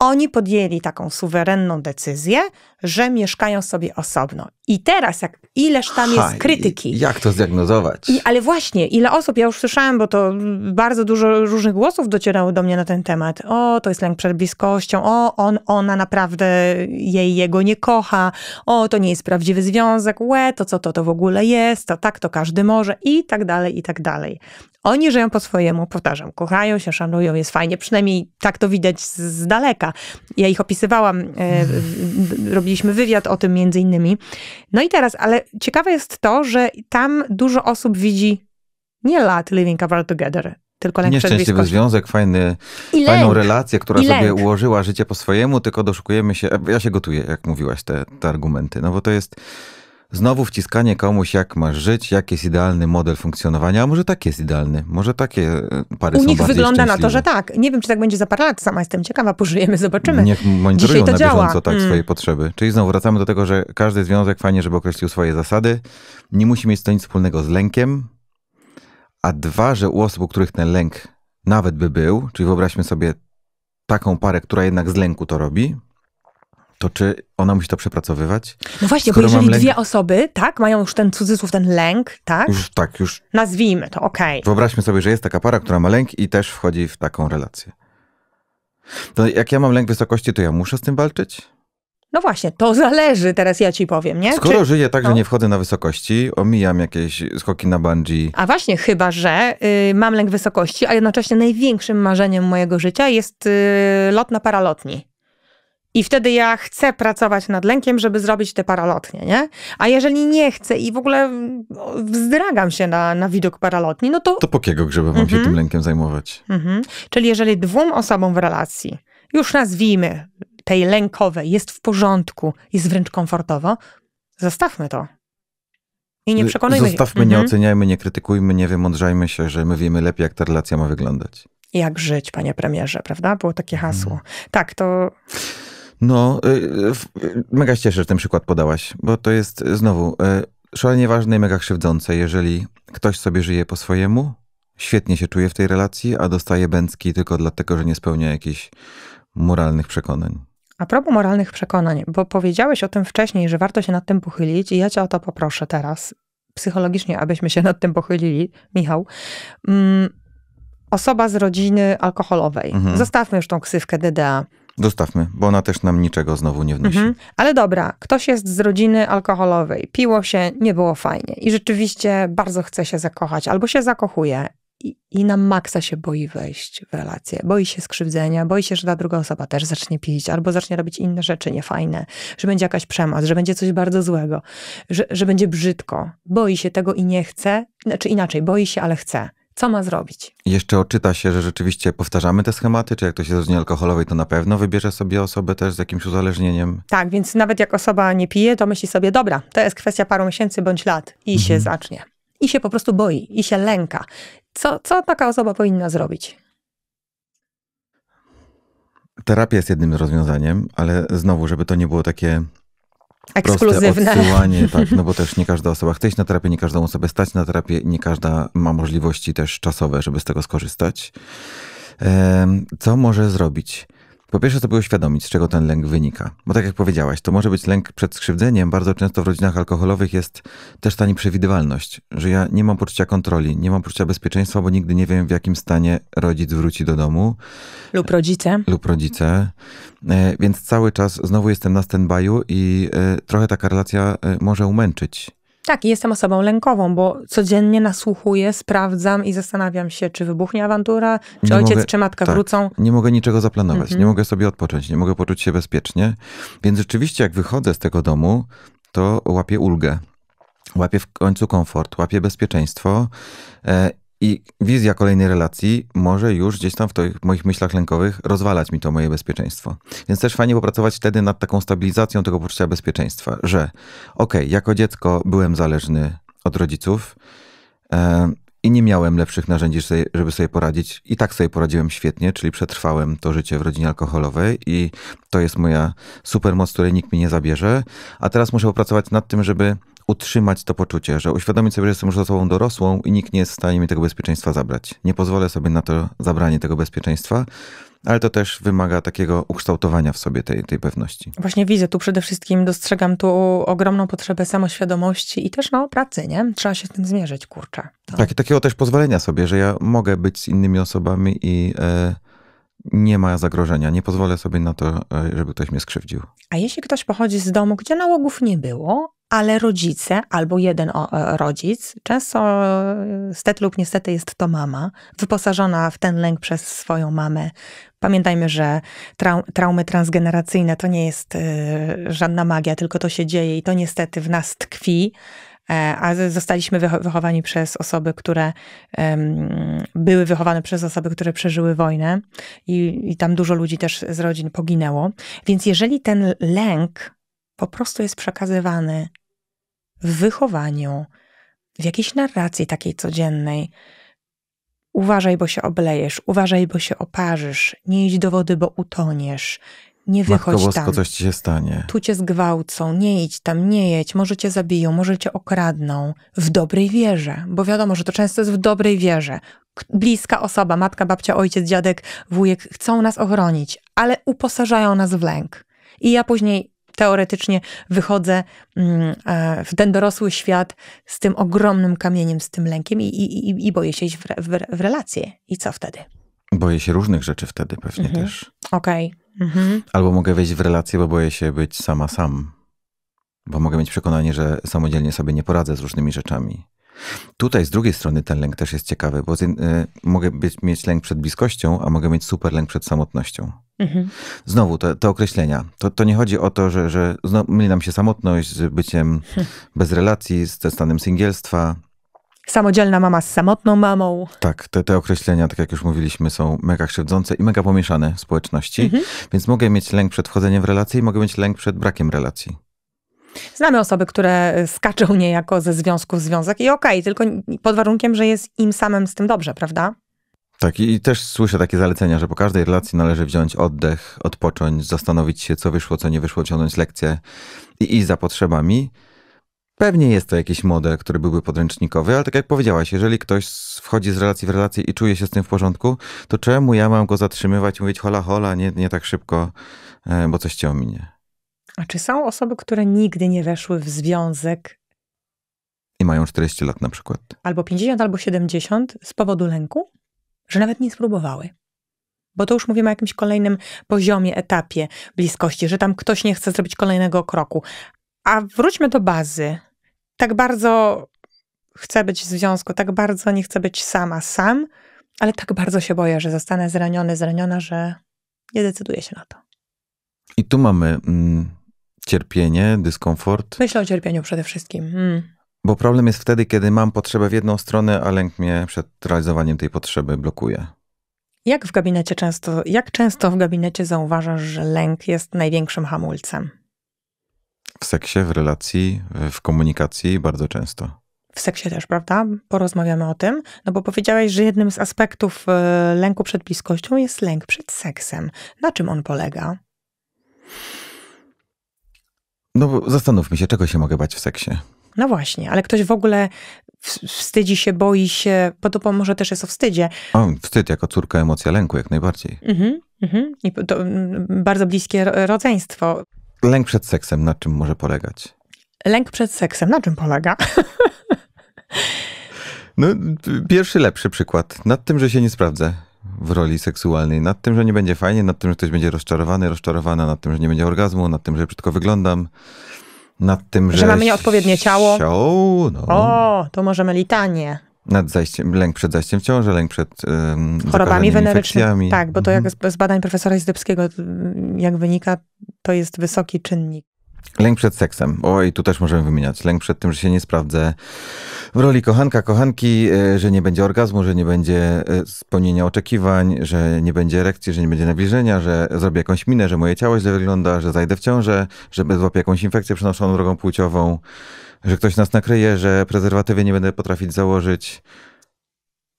oni podjęli taką suwerenną decyzję, że mieszkają sobie osobno. I teraz, jak ileż tam ha, jest krytyki. jak to zdiagnozować? I, ale właśnie, ile osób, ja już słyszałem, bo to bardzo dużo różnych głosów docierało do mnie na ten temat. O, to jest lęk przed bliskością, o, on, ona naprawdę jej, jego nie kocha, o, to nie jest prawdziwy związek, łe, to co to, to w ogóle jest, to tak, to każdy może i tak dalej, i tak dalej. Oni żyją po swojemu, powtarzam, kochają się, szanują, jest fajnie, przynajmniej tak to widać z daleka ja ich opisywałam, e, robiliśmy wywiad o tym między innymi. No i teraz, ale ciekawe jest to, że tam dużo osób widzi nie lat Living apart Together, tylko lęk Nieszczęśliwy związek, fajny, fajną relację, która I sobie lęk. ułożyła życie po swojemu, tylko doszukujemy się, ja się gotuję, jak mówiłaś te, te argumenty, no bo to jest Znowu wciskanie komuś, jak masz żyć, jak jest idealny model funkcjonowania, a może tak jest idealny, może takie e, pary U są nich wygląda na to, że tak. Nie wiem, czy tak będzie za parę lat, sama jestem ciekawa, pożyjemy, zobaczymy. Niech monitorują Dzisiaj to na działa. bieżąco tak mm. swoje potrzeby. Czyli znowu wracamy do tego, że każdy związek fajnie, żeby określił swoje zasady. Nie musi mieć to nic wspólnego z lękiem, a dwa, że u osób, u których ten lęk nawet by był, czyli wyobraźmy sobie taką parę, która jednak z lęku to robi, to czy ona musi to przepracowywać? No właśnie, Skoro bo jeżeli dwie osoby, tak, mają już ten cudzysłów, ten lęk, tak? Już tak, już. Nazwijmy to, okej. Okay. Wyobraźmy sobie, że jest taka para, która ma lęk i też wchodzi w taką relację. To jak ja mam lęk wysokości, to ja muszę z tym walczyć? No właśnie, to zależy, teraz ja ci powiem, nie? Skoro Czy... żyję tak, no. że nie wchodzę na wysokości, omijam jakieś skoki na bungee. A właśnie, chyba, że y, mam lęk wysokości, a jednocześnie największym marzeniem mojego życia jest y, lot na paralotni. I wtedy ja chcę pracować nad lękiem, żeby zrobić te paralotnie, nie? A jeżeli nie chcę i w ogóle no, wzdragam się na, na widok paralotni, no to... To po kiego grzeba mam się mhm. tym lękiem zajmować? Mhm. Czyli jeżeli dwóm osobom w relacji, już nazwijmy tej lękowej, jest w porządku, jest wręcz komfortowo, zostawmy to. I nie y, przekonujmy Zostawmy, się. nie mm oceniajmy, nie krytykujmy, nie wymądrzajmy się, że my wiemy lepiej, jak ta relacja ma wyglądać. Jak żyć, panie premierze, prawda? Było takie mhm. hasło. Tak, to... No, y, y, mega się cieszę, że ten przykład podałaś, bo to jest y, znowu szalenie ważne i mega krzywdzące, jeżeli ktoś sobie żyje po swojemu, świetnie się czuje w tej relacji, a dostaje bęcki tylko dlatego, że nie spełnia jakichś moralnych przekonań. A propos moralnych przekonań, bo powiedziałeś o tym wcześniej, że warto się nad tym pochylić i ja cię o to poproszę teraz, psychologicznie, abyśmy się nad tym pochylili, Michał. Mm, osoba z rodziny alkoholowej. Mhm. Zostawmy już tą ksywkę DDA Dostawmy, bo ona też nam niczego znowu nie wnosi. Mhm. Ale dobra, ktoś jest z rodziny alkoholowej, piło się, nie było fajnie i rzeczywiście bardzo chce się zakochać albo się zakochuje i, i na maksa się boi wejść w relację. Boi się skrzywdzenia, boi się, że ta druga osoba też zacznie pić, albo zacznie robić inne rzeczy niefajne, że będzie jakaś przemoc, że będzie coś bardzo złego, że, że będzie brzydko. Boi się tego i nie chce, znaczy inaczej, boi się, ale chce co ma zrobić. Jeszcze oczyta się, że rzeczywiście powtarzamy te schematy, czy jak to się z alkoholowej, to na pewno wybierze sobie osobę też z jakimś uzależnieniem. Tak, więc nawet jak osoba nie pije, to myśli sobie, dobra, to jest kwestia paru miesięcy bądź lat i mhm. się zacznie. I się po prostu boi, i się lęka. Co, co taka osoba powinna zrobić? Terapia jest jednym rozwiązaniem, ale znowu, żeby to nie było takie ekskluzywne. odsyłanie, tak, no bo też nie każda osoba chce iść na terapię, nie każdą osobę stać na terapię, nie każda ma możliwości też czasowe, żeby z tego skorzystać. Co może zrobić? Po pierwsze sobie uświadomić, z czego ten lęk wynika. Bo tak jak powiedziałaś, to może być lęk przed skrzywdzeniem. Bardzo często w rodzinach alkoholowych jest też ta nieprzewidywalność, że ja nie mam poczucia kontroli, nie mam poczucia bezpieczeństwa, bo nigdy nie wiem, w jakim stanie rodzic wróci do domu. Lub rodzice. Lub rodzice. E, więc cały czas znowu jestem na stand i e, trochę taka relacja e, może umęczyć. Tak, jestem osobą lękową, bo codziennie nasłuchuję, sprawdzam i zastanawiam się, czy wybuchnie awantura, czy nie ojciec, mogę, czy matka tak, wrócą. Nie mogę niczego zaplanować, nie mhm. mogę sobie odpocząć, nie mogę poczuć się bezpiecznie. Więc rzeczywiście, jak wychodzę z tego domu, to łapię ulgę. Łapię w końcu komfort, łapię bezpieczeństwo e, i wizja kolejnej relacji może już gdzieś tam w tych moich myślach lękowych rozwalać mi to moje bezpieczeństwo. Więc też fajnie popracować wtedy nad taką stabilizacją tego poczucia bezpieczeństwa, że okej, okay, jako dziecko byłem zależny od rodziców i nie miałem lepszych narzędzi, żeby sobie poradzić. I tak sobie poradziłem świetnie, czyli przetrwałem to życie w rodzinie alkoholowej i to jest moja supermoc, której nikt mi nie zabierze. A teraz muszę popracować nad tym, żeby utrzymać to poczucie, że uświadomić sobie, że jestem już osobą dorosłą i nikt nie jest w stanie mi tego bezpieczeństwa zabrać. Nie pozwolę sobie na to zabranie tego bezpieczeństwa, ale to też wymaga takiego ukształtowania w sobie tej, tej pewności. Właśnie widzę tu przede wszystkim, dostrzegam tu ogromną potrzebę samoświadomości i też no, pracy, nie? Trzeba się z tym zmierzyć, kurczę. To. Tak, i takiego też pozwolenia sobie, że ja mogę być z innymi osobami i... E, nie ma zagrożenia. Nie pozwolę sobie na to, e, żeby ktoś mnie skrzywdził. A jeśli ktoś pochodzi z domu, gdzie nałogów nie było, ale rodzice albo jeden e, rodzic, często e, stety lub niestety jest to mama, wyposażona w ten lęk przez swoją mamę. Pamiętajmy, że trau traumy transgeneracyjne to nie jest e, żadna magia, tylko to się dzieje i to niestety w nas tkwi a zostaliśmy wychowani przez osoby, które um, były wychowane przez osoby, które przeżyły wojnę i, i, tam dużo ludzi też z rodzin poginęło. Więc jeżeli ten lęk po prostu jest przekazywany w wychowaniu, w jakiejś narracji takiej codziennej. Uważaj, bo się oblejesz, uważaj, bo się oparzysz, nie idź do wody, bo utoniesz, nie wychodź Matko tam. coś ci się stanie. Tu cię zgwałcą, nie idź tam, nie jedź, może cię zabiją, może cię okradną. W dobrej wierze, bo wiadomo, że to często jest w dobrej wierze. Bliska osoba, matka, babcia, ojciec, dziadek, wujek chcą nas ochronić, ale uposażają nas w lęk. I ja później teoretycznie wychodzę mm, e, w ten dorosły świat z tym ogromnym kamieniem, z tym lękiem i, i, i boję się iść w, w, w relacje. I co wtedy? Boję się różnych rzeczy wtedy pewnie mhm. też. Okej. Okay. Mhm. Albo mogę wejść w relacje, bo boję się być sama sam. Bo mogę mieć przekonanie, że samodzielnie sobie nie poradzę z różnymi rzeczami. Tutaj z drugiej strony ten lęk też jest ciekawy, bo y, mogę być, mieć lęk przed bliskością, a mogę mieć super lęk przed samotnością. Mhm. Znowu te, te określenia. To, to nie chodzi o to, że, że myli nam się samotność z byciem hmm. bez relacji, z stanem singielstwa. Samodzielna mama z samotną mamą. Tak, te, te określenia, tak jak już mówiliśmy, są mega krzywdzące i mega pomieszane w społeczności, mhm. więc mogę mieć lęk przed wchodzeniem w relacje, i mogę mieć lęk przed brakiem relacji. Znamy osoby, które e, skaczą niejako ze związku w związek i okej, okay, tylko pod warunkiem, że jest im samym z tym dobrze, prawda? Tak, i też słyszę takie zalecenia, że po każdej relacji należy wziąć oddech, odpocząć, zastanowić się, co wyszło, co nie wyszło, ciągnąć lekcje i iść za potrzebami. Pewnie jest to jakiś model, który byłby podręcznikowy, ale tak jak powiedziałaś, jeżeli ktoś wchodzi z relacji w relację i czuje się z tym w porządku, to czemu ja mam go zatrzymywać, mówić hola hola, nie, nie tak szybko, e, bo coś cię ominie? A czy są osoby, które nigdy nie weszły w związek? I mają 40 lat na przykład. Albo 50, albo 70 z powodu lęku, że nawet nie spróbowały. Bo to już mówimy o jakimś kolejnym poziomie, etapie bliskości, że tam ktoś nie chce zrobić kolejnego kroku. A wróćmy do bazy. Tak bardzo chcę być w związku, tak bardzo nie chcę być sama, sam, ale tak bardzo się boję, że zostanę zraniony, zraniona, że nie decyduję się na to. I tu mamy mm, cierpienie, dyskomfort. Myślę o cierpieniu przede wszystkim. Mm. Bo problem jest wtedy, kiedy mam potrzebę w jedną stronę, a lęk mnie przed realizowaniem tej potrzeby blokuje. Jak w gabinecie często, jak często w gabinecie zauważasz, że lęk jest największym hamulcem? W seksie, w relacji, w komunikacji bardzo często. W seksie też, prawda? Porozmawiamy o tym, no bo powiedziałeś, że jednym z aspektów e, lęku przed bliskością jest lęk przed seksem. Na czym on polega? No bo zastanówmy się, czego się mogę bać w seksie. No właśnie, ale ktoś w ogóle wstydzi się, boi się, to może też jest o wstydzie. O, wstyd jako córka emocja lęku, jak najbardziej. Mhm, mhm. I to mm, bardzo bliskie rodzeństwo. Lęk przed seksem, na czym może polegać? Lęk przed seksem, na czym polega? No, pierwszy lepszy przykład. Nad tym, że się nie sprawdzę, w roli seksualnej. Nad tym, że nie będzie fajnie, nad tym, że ktoś będzie rozczarowany, rozczarowana, nad tym, że nie będzie orgazmu, nad tym, że brzydko wyglądam, nad tym, że... Że mamy nieodpowiednie ciało. Ciało, no. O, to możemy litanie. Nad zajściem, lęk przed zajściem w ciąży, lęk przed um, chorobami wenerycznymi. Tak, bo to mhm. jak z, z badań profesora Izdebskiego, mm, jak wynika, to jest wysoki czynnik Lęk przed seksem. Oj, tu też możemy wymieniać. Lęk przed tym, że się nie sprawdzę w roli kochanka, kochanki, e, że nie będzie orgazmu, że nie będzie e, spełnienia oczekiwań, że nie będzie erekcji, że nie będzie nawilżenia, że zrobię jakąś minę, że moje ciało źle wygląda, że zajdę w ciążę, że złapię jakąś infekcję przenoszoną drogą płciową, że ktoś nas nakryje, że prezerwatywy nie będę potrafić założyć,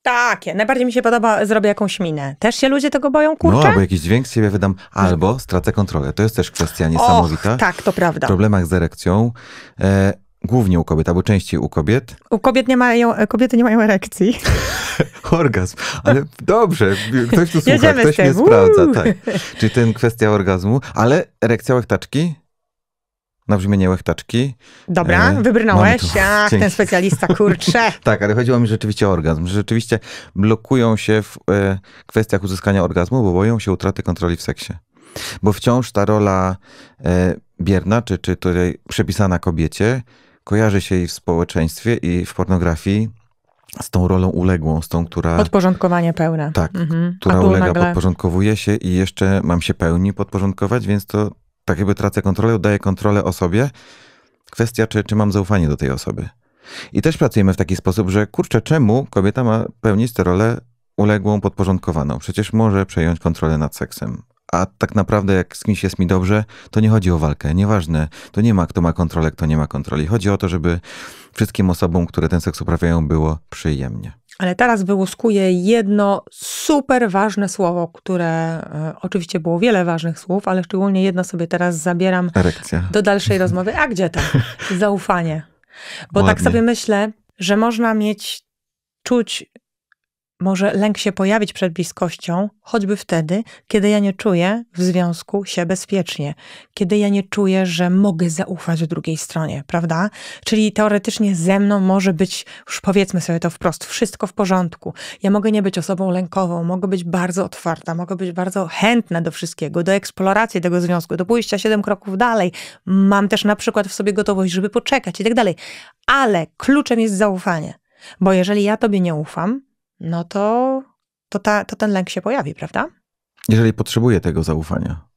takie. Najbardziej mi się podoba, zrobię jakąś minę. Też się ludzie tego boją, no, kurczę? No, albo jakiś dźwięk z siebie wydam, albo stracę kontrolę. To jest też kwestia niesamowita. Och, tak, to prawda. W problemach z erekcją. E, głównie u kobiet, albo częściej u kobiet. U kobiet nie mają, e, kobiety nie mają erekcji. Orgazm. Ale dobrze, ktoś tu słucha, Jedziemy ktoś mnie sprawdza. Tak. Czyli ten kwestia orgazmu, ale erekcja łechtaczki na brzmienie łechtaczki. Dobra, e, wybrnąłeś. Ach, ten specjalista, kurczę. tak, ale chodziło mi rzeczywiście o orgazm. Rzeczywiście blokują się w e, kwestiach uzyskania orgazmu, bo boją się utraty kontroli w seksie. Bo wciąż ta rola e, bierna, czy, czy tutaj przepisana kobiecie, kojarzy się jej w społeczeństwie i w pornografii z tą rolą uległą, z tą, która... Podporządkowanie pełne. Tak, mhm. która ulega, nagle... podporządkowuje się i jeszcze mam się pełni podporządkować, więc to tak jakby tracę kontrolę, oddaję kontrolę osobie. Kwestia, czy, czy mam zaufanie do tej osoby. I też pracujemy w taki sposób, że kurczę, czemu kobieta ma pełnić tę rolę uległą, podporządkowaną? Przecież może przejąć kontrolę nad seksem. A tak naprawdę, jak z kimś jest mi dobrze, to nie chodzi o walkę. Nieważne, to nie ma kto ma kontrolę, kto nie ma kontroli. Chodzi o to, żeby wszystkim osobom, które ten seks uprawiają, było przyjemnie. Ale teraz wyłuskuję jedno super ważne słowo, które y, oczywiście było wiele ważnych słów, ale szczególnie jedno sobie teraz zabieram Erekcja. do dalszej rozmowy. A gdzie tam? Zaufanie. Bo tak Ładnie. tak sobie myślę, że można mieć, czuć może lęk się pojawić przed bliskością, choćby wtedy, kiedy ja nie czuję w związku się bezpiecznie, kiedy ja nie czuję, że mogę zaufać drugiej stronie, prawda? Czyli teoretycznie ze mną może być, już powiedzmy sobie to wprost, wszystko w porządku. Ja mogę nie być osobą lękową, mogę być bardzo otwarta, mogę być bardzo chętna do wszystkiego, do eksploracji tego związku, do pójścia siedem kroków dalej. Mam też na przykład w sobie gotowość, żeby poczekać i tak dalej. Ale kluczem jest zaufanie. Bo jeżeli ja tobie nie ufam, no to, to, ta, to ten lęk się pojawi, prawda? Jeżeli potrzebuje tego zaufania.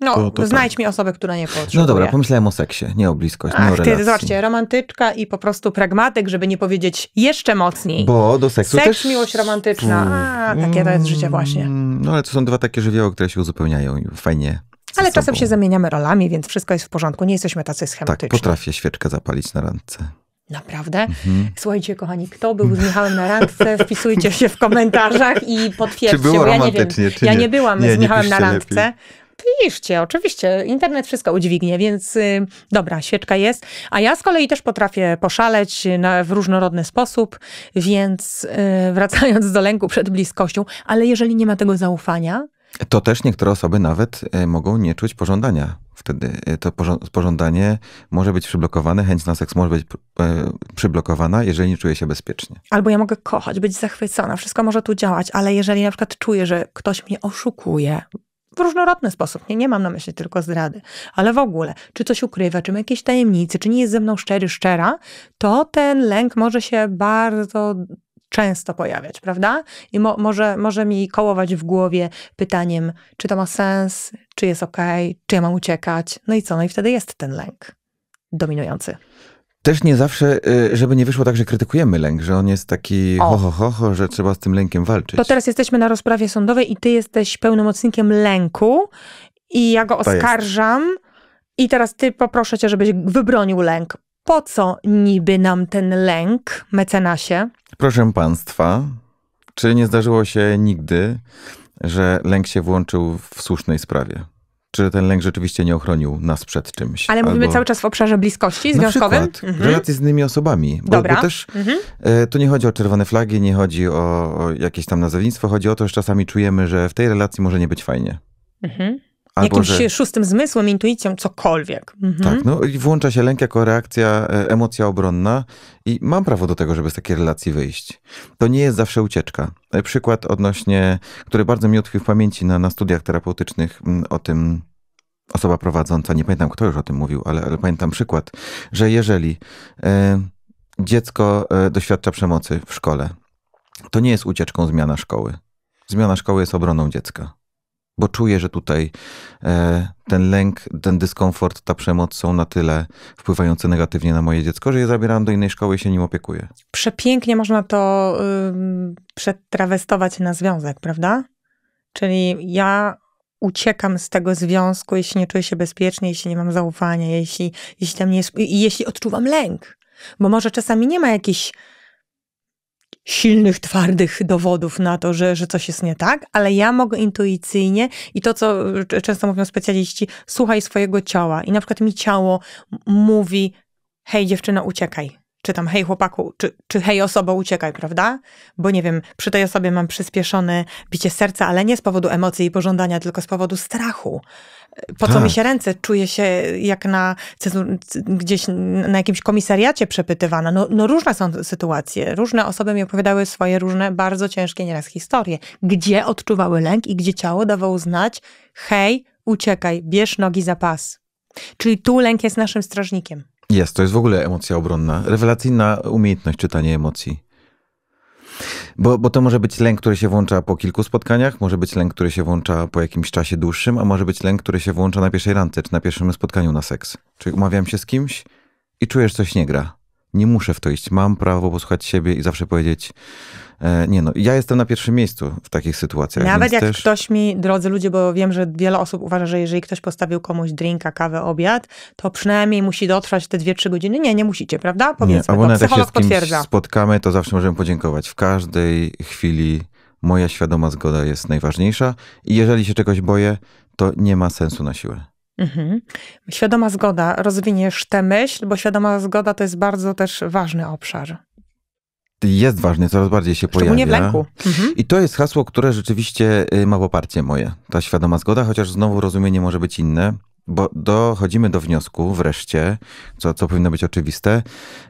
No, to, to znajdź tak. mi osobę, która nie no potrzebuje. No dobra, pomyślałem o seksie, nie o bliskości, Ach, nie o relacji. Ty, zobaczcie, romantyczka i po prostu pragmatyk, żeby nie powiedzieć jeszcze mocniej. Bo do seksu Seks, też... miłość romantyczna. A, takie to jest życie właśnie. Mm, no ale to są dwa takie żywioły, które się uzupełniają i fajnie ale czasem się zamieniamy rolami, więc wszystko jest w porządku. Nie jesteśmy tacy tak, schematyczni. Tak, potrafię świeczkę zapalić na randce. Naprawdę? Mhm. Słuchajcie, kochani, kto był z Michałem na randce, wpisujcie się w komentarzach i potwierdźcie. Czy było ja nie wiem. Czy ja nie, byłam nie, z Michałem na randce. Lepiej. Piszcie, oczywiście, internet wszystko udźwignie, więc y, dobra, świeczka jest. A ja z kolei też potrafię poszaleć na, w różnorodny sposób, więc y, wracając do lęku przed bliskością, ale jeżeli nie ma tego zaufania, to też niektóre osoby nawet e, mogą nie czuć pożądania. Wtedy e, to pożądanie może być przyblokowane, chęć na seks może być e, przyblokowana, jeżeli nie czuję się bezpiecznie. Albo ja mogę kochać, być zachwycona, wszystko może tu działać, ale jeżeli na przykład czuję, że ktoś mnie oszukuje, w różnorodny sposób. Nie, nie mam na myśli tylko zdrady, ale w ogóle, czy coś ukrywa, czy ma jakieś tajemnice, czy nie jest ze mną szczery, szczera, to ten lęk może się bardzo często pojawiać, prawda? I mo może, może mi kołować w głowie pytaniem, czy to ma sens, czy jest ok, czy ja mam uciekać, no i co? No i wtedy jest ten lęk dominujący. Też nie zawsze, y, żeby nie wyszło tak, że krytykujemy lęk, że on jest taki ho, ho, ho, ho, że trzeba z tym lękiem walczyć. To teraz jesteśmy na rozprawie sądowej i ty jesteś pełnomocnikiem lęku i ja go oskarżam. I teraz ty poproszę cię, żebyś wybronił lęk po co niby nam ten lęk, mecenasie? Proszę państwa, czy nie zdarzyło się nigdy, że lęk się włączył w słusznej sprawie? Czy ten lęk rzeczywiście nie ochronił nas przed czymś? Ale mówimy Albo... cały czas w obszarze bliskości związkowym? Na przykład, mhm. relacji z innymi osobami. Bo, Dobra. Bo też mhm. E, tu nie chodzi o czerwone flagi, nie chodzi o, o jakieś tam nazewnictwo, chodzi o to, że czasami czujemy, że w tej relacji może nie być fajnie. Mhm. Albo, Jakimś że... szóstym zmysłem, intuicją, cokolwiek. Mhm. Tak, no i włącza się lęk jako reakcja, e, emocja obronna i mam prawo do tego, żeby z takiej relacji wyjść. To nie jest zawsze ucieczka. E, przykład odnośnie, który bardzo mi utkwił w pamięci na, na studiach terapeutycznych mm, o tym osoba prowadząca, nie pamiętam kto już o tym mówił, ale, ale pamiętam przykład, że jeżeli e, dziecko doświadcza przemocy w szkole, to nie jest ucieczką zmiana szkoły. Zmiana szkoły jest obroną dziecka bo czuję, że tutaj e, ten lęk, ten dyskomfort, ta przemoc są na tyle wpływające negatywnie na moje dziecko, że je zabieram do innej szkoły i się nim opiekuję. Przepięknie można to yy, przetrawestować na związek, prawda? Czyli ja uciekam z tego związku, jeśli nie czuję się bezpiecznie, jeśli nie mam zaufania, jeśli, jeśli tam nie jest, jeśli odczuwam lęk. Bo może czasami nie ma jakichś silnych, twardych dowodów na to, że, że coś jest nie tak, ale ja mogę intuicyjnie i to, co często mówią specjaliści, słuchaj swojego ciała. I na przykład mi ciało mówi, hej dziewczyna, uciekaj czy tam hej chłopaku, czy, czy hej osobo, uciekaj, prawda? Bo nie wiem, przy tej osobie mam przyspieszone bicie serca, ale nie z powodu emocji i pożądania, tylko z powodu strachu. Po co mi tak. się ręce? Czuję się jak na gdzieś na jakimś komisariacie przepytywana. No, no różne są sytuacje. Różne osoby mi opowiadały swoje różne, bardzo ciężkie nieraz historie, gdzie odczuwały lęk i gdzie ciało dawało znać hej, uciekaj, bierz nogi za pas. Czyli tu lęk jest naszym strażnikiem. Jest, to jest w ogóle emocja obronna. Rewelacyjna umiejętność czytania emocji. Bo, bo to może być lęk, który się włącza po kilku spotkaniach, może być lęk, który się włącza po jakimś czasie dłuższym, a może być lęk, który się włącza na pierwszej randce, czy na pierwszym spotkaniu na seks. Czyli umawiam się z kimś i czujesz, coś nie gra nie muszę w to iść. Mam prawo posłuchać siebie i zawsze powiedzieć, e, nie no, ja jestem na pierwszym miejscu w takich sytuacjach. Nawet jak też... ktoś mi, drodzy ludzie, bo wiem, że wiele osób uważa, że jeżeli ktoś postawił komuś drinka, kawę, obiad, to przynajmniej musi dotrwać te dwie trzy godziny. Nie, nie musicie, prawda? Powiedzmy, nie, to psycholog jak potwierdza. spotkamy, to zawsze możemy podziękować. W każdej chwili moja świadoma zgoda jest najważniejsza i jeżeli się czegoś boję, to nie ma sensu na siłę. Mhm. Świadoma zgoda, rozwiniesz tę myśl, bo świadoma zgoda to jest bardzo też ważny obszar. Jest ważny, coraz bardziej się pojawia. Szczególnie w lęku. Mhm. I to jest hasło, które rzeczywiście y, ma poparcie moje, ta świadoma zgoda, chociaż znowu rozumienie może być inne bo dochodzimy do wniosku wreszcie, co, co powinno być oczywiste,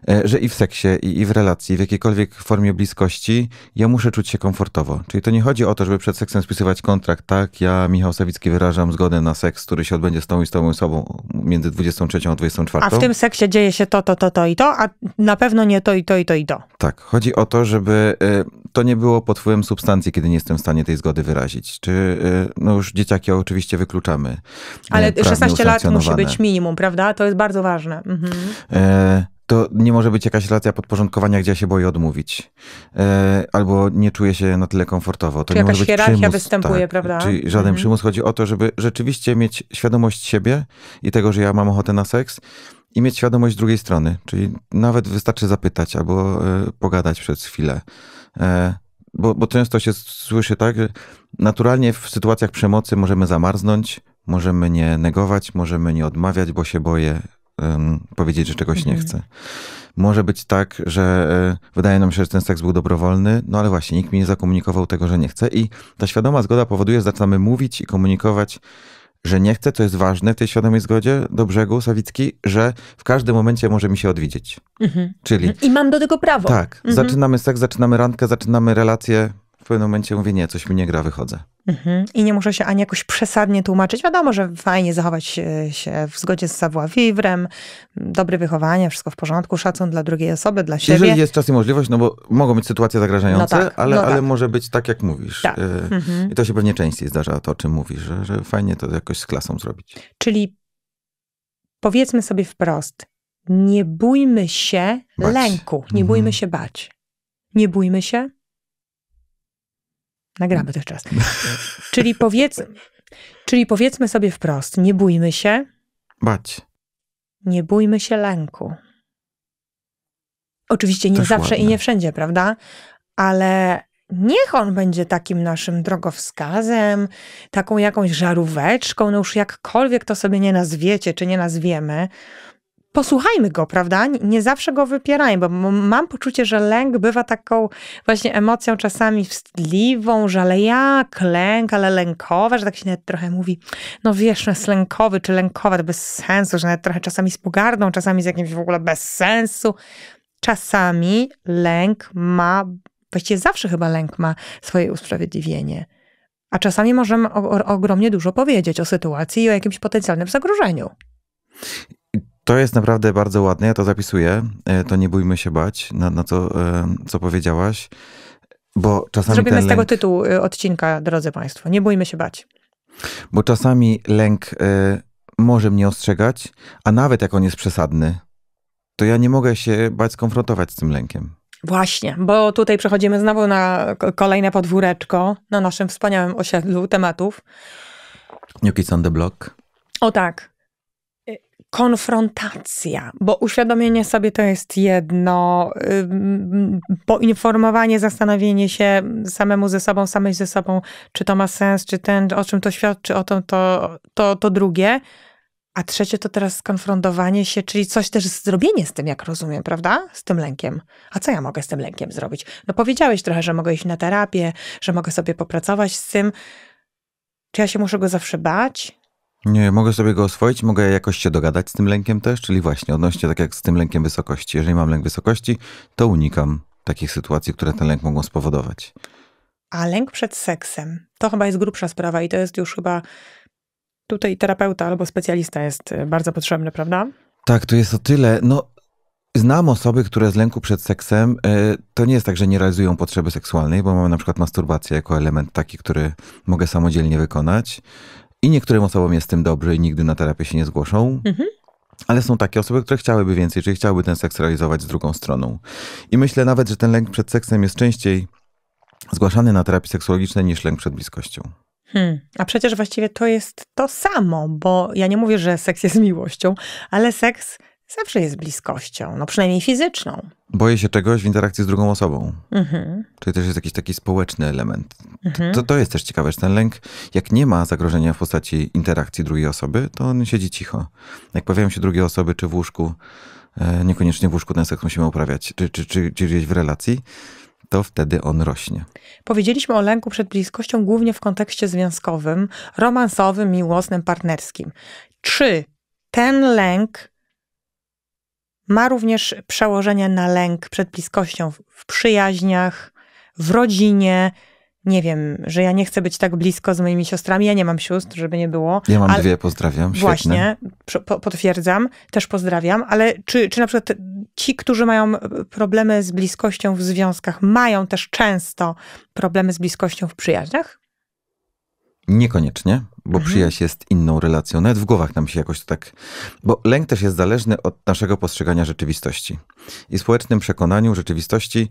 e, że i w seksie, i, i w relacji, w jakiejkolwiek formie bliskości, ja muszę czuć się komfortowo. Czyli to nie chodzi o to, żeby przed seksem spisywać kontrakt, tak, ja, Michał Sawicki, wyrażam zgodę na seks, który się odbędzie z tą i z tą osobą między 23 a 24. A w tym seksie dzieje się to, to, to, to i to, a na pewno nie to i to i to i to. Tak, chodzi o to, żeby e, to nie było pod wpływem substancji, kiedy nie jestem w stanie tej zgody wyrazić. Czy, e, no już dzieciaki oczywiście wykluczamy. Ale 15 lat musi być minimum, prawda? To jest bardzo ważne. Mhm. E, to nie może być jakaś relacja podporządkowania, gdzie ja się boję odmówić. E, albo nie czuję się na tyle komfortowo. To Czy nie jakaś może być hierarchia przymus, występuje, tak. prawda? Czyli żaden mhm. przymus. Chodzi o to, żeby rzeczywiście mieć świadomość siebie i tego, że ja mam ochotę na seks i mieć świadomość drugiej strony. Czyli nawet wystarczy zapytać albo y, pogadać przez chwilę. E, bo, bo często się słyszy tak, że naturalnie w sytuacjach przemocy możemy zamarznąć, Możemy nie negować, możemy nie odmawiać, bo się boję um, powiedzieć, że czegoś nie mhm. chcę. Może być tak, że e, wydaje nam się, że ten seks był dobrowolny, no ale właśnie nikt mi nie zakomunikował tego, że nie chce. I ta świadoma zgoda powoduje, że zaczynamy mówić i komunikować, że nie chcę, Co jest ważne w tej świadomej zgodzie do brzegu Sawicki, że w każdym momencie może mi się odwiedzić. Mhm. Czyli. Mhm. I mam do tego prawo. Tak. Mhm. Zaczynamy seks, zaczynamy randkę, zaczynamy relację. W pewnym momencie mówię, nie, coś mi nie gra, wychodzę. Mhm. I nie muszę się ani jakoś przesadnie tłumaczyć. Wiadomo, że fajnie zachować e, się w zgodzie z savoir vivrem, dobre wychowanie, wszystko w porządku, szacun dla drugiej osoby, dla siebie. Jeżeli jest czas i możliwość, no bo mogą być sytuacje zagrażające, no tak, ale, no ale tak. może być tak, jak mówisz. Tak. E, mhm. I to się pewnie częściej zdarza, to o czym mówisz, że, że fajnie to jakoś z klasą zrobić. Czyli powiedzmy sobie wprost, nie bójmy się bać. lęku, nie mhm. bójmy się bać. Nie bójmy się Nagramy też czas. czyli, powiedz, czyli powiedzmy sobie wprost, nie bójmy się. Bać. Nie bójmy się lęku. Oczywiście nie też zawsze ładne. i nie wszędzie, prawda? Ale niech on będzie takim naszym drogowskazem, taką jakąś żaróweczką, no już jakkolwiek to sobie nie nazwiecie, czy nie nazwiemy, posłuchajmy go, prawda? Nie zawsze go wypierajmy, bo mam poczucie, że lęk bywa taką właśnie emocją czasami wstydliwą, że ale jak lęk, ale lękowa, że tak się nawet trochę mówi, no wiesz, no jest lękowy czy lękowa, to bez sensu, że nawet trochę czasami z pogardą, czasami z jakimś w ogóle bez sensu. Czasami lęk ma, właściwie zawsze chyba lęk ma swoje usprawiedliwienie. A czasami możemy o, o, ogromnie dużo powiedzieć o sytuacji i o jakimś potencjalnym zagrożeniu. To jest naprawdę bardzo ładne, ja to zapisuję. E, to nie bójmy się bać na, na to, e, co powiedziałaś, bo czasami. Zrobimy lęk... z tego tytułu e, odcinka, drodzy Państwo. Nie bójmy się bać. Bo czasami lęk może mnie ostrzegać, a nawet jak on jest przesadny, to ja nie mogę się bać skonfrontować z tym lękiem. Właśnie, bo tutaj przechodzimy znowu na kolejne podwóreczko na naszym wspaniałym osiedlu tematów. New Kids on the Block. O tak konfrontacja, bo uświadomienie sobie to jest jedno, poinformowanie, zastanowienie się samemu ze sobą, samej ze sobą, czy to ma sens, czy ten, o czym to świadczy, o tym to, to, to drugie. A trzecie to teraz skonfrontowanie się, czyli coś też zrobienie z tym, jak rozumiem, prawda? Z tym lękiem. A co ja mogę z tym lękiem zrobić? No powiedziałeś trochę, że mogę iść na terapię, że mogę sobie popracować z tym. Czy ja się muszę go zawsze bać? Nie, mogę sobie go oswoić, mogę jakoś się dogadać z tym lękiem też, czyli właśnie odnośnie tak jak z tym lękiem wysokości. Jeżeli mam lęk wysokości, to unikam takich sytuacji, które ten lęk mogą spowodować. A lęk przed seksem to chyba jest grubsza sprawa i to jest już chyba tutaj terapeuta albo specjalista jest y, bardzo potrzebny, prawda? Tak, to jest o tyle. No, znam osoby, które z lęku przed seksem, y, to nie jest tak, że nie realizują potrzeby seksualnej, bo mamy na przykład masturbację jako element taki, który mogę samodzielnie wykonać. I niektórym osobom jest z tym dobrze i nigdy na terapię się nie zgłoszą. Mhm. Ale są takie osoby, które chciałyby więcej, czyli chciałyby ten seks realizować z drugą stroną. I myślę nawet, że ten lęk przed seksem jest częściej zgłaszany na terapii seksuologicznej niż lęk przed bliskością. Hmm. A przecież właściwie to jest to samo, bo ja nie mówię, że seks jest miłością, ale seks zawsze jest bliskością, no przynajmniej fizyczną. Boję się czegoś w interakcji z drugą osobą. Mhm. Czyli też jest jakiś taki społeczny element. Mhm. To, to jest też ciekawe, że ten lęk, jak nie ma zagrożenia w postaci interakcji drugiej osoby, to on siedzi cicho. Jak pojawiają się drugie osoby, czy w łóżku, e, niekoniecznie w łóżku ten seks musimy uprawiać, czy, czy, czy, czy gdzieś w relacji, to wtedy on rośnie. Powiedzieliśmy o lęku przed bliskością głównie w kontekście związkowym, romansowym, miłosnym, partnerskim. Czy ten lęk ma również przełożenie na lęk przed bliskością w przyjaźniach, w rodzinie. Nie wiem, że ja nie chcę być tak blisko z moimi siostrami. Ja nie mam sióstr, żeby nie było. Ja mam ale... dwie, pozdrawiam. Świetne. Właśnie, potwierdzam, też pozdrawiam, ale czy, czy na przykład ci, którzy mają e, problemy z bliskością w związkach, mają też często problemy z bliskością w przyjaźniach? Niekoniecznie, bo mhm. przyjaźń jest inną relacją. Nawet w głowach nam się jakoś to tak. Bo lęk też jest zależny od naszego postrzegania rzeczywistości i społecznym przekonaniu rzeczywistości.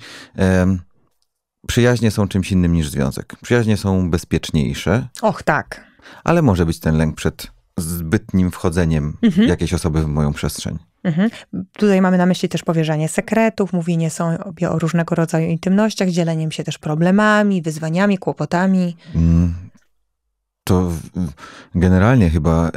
przyjaźnie są czymś innym niż związek. Przyjaźnie są bezpieczniejsze. Och, tak. Ale może być ten lęk przed zbytnim wchodzeniem mhm. jakiejś osoby w moją przestrzeń. Mhm. Tutaj mamy na myśli też powierzanie sekretów, mówienie sobie o różnego rodzaju intymnościach, dzieleniem się też problemami, wyzwaniami, kłopotami. Mm, to generalnie chyba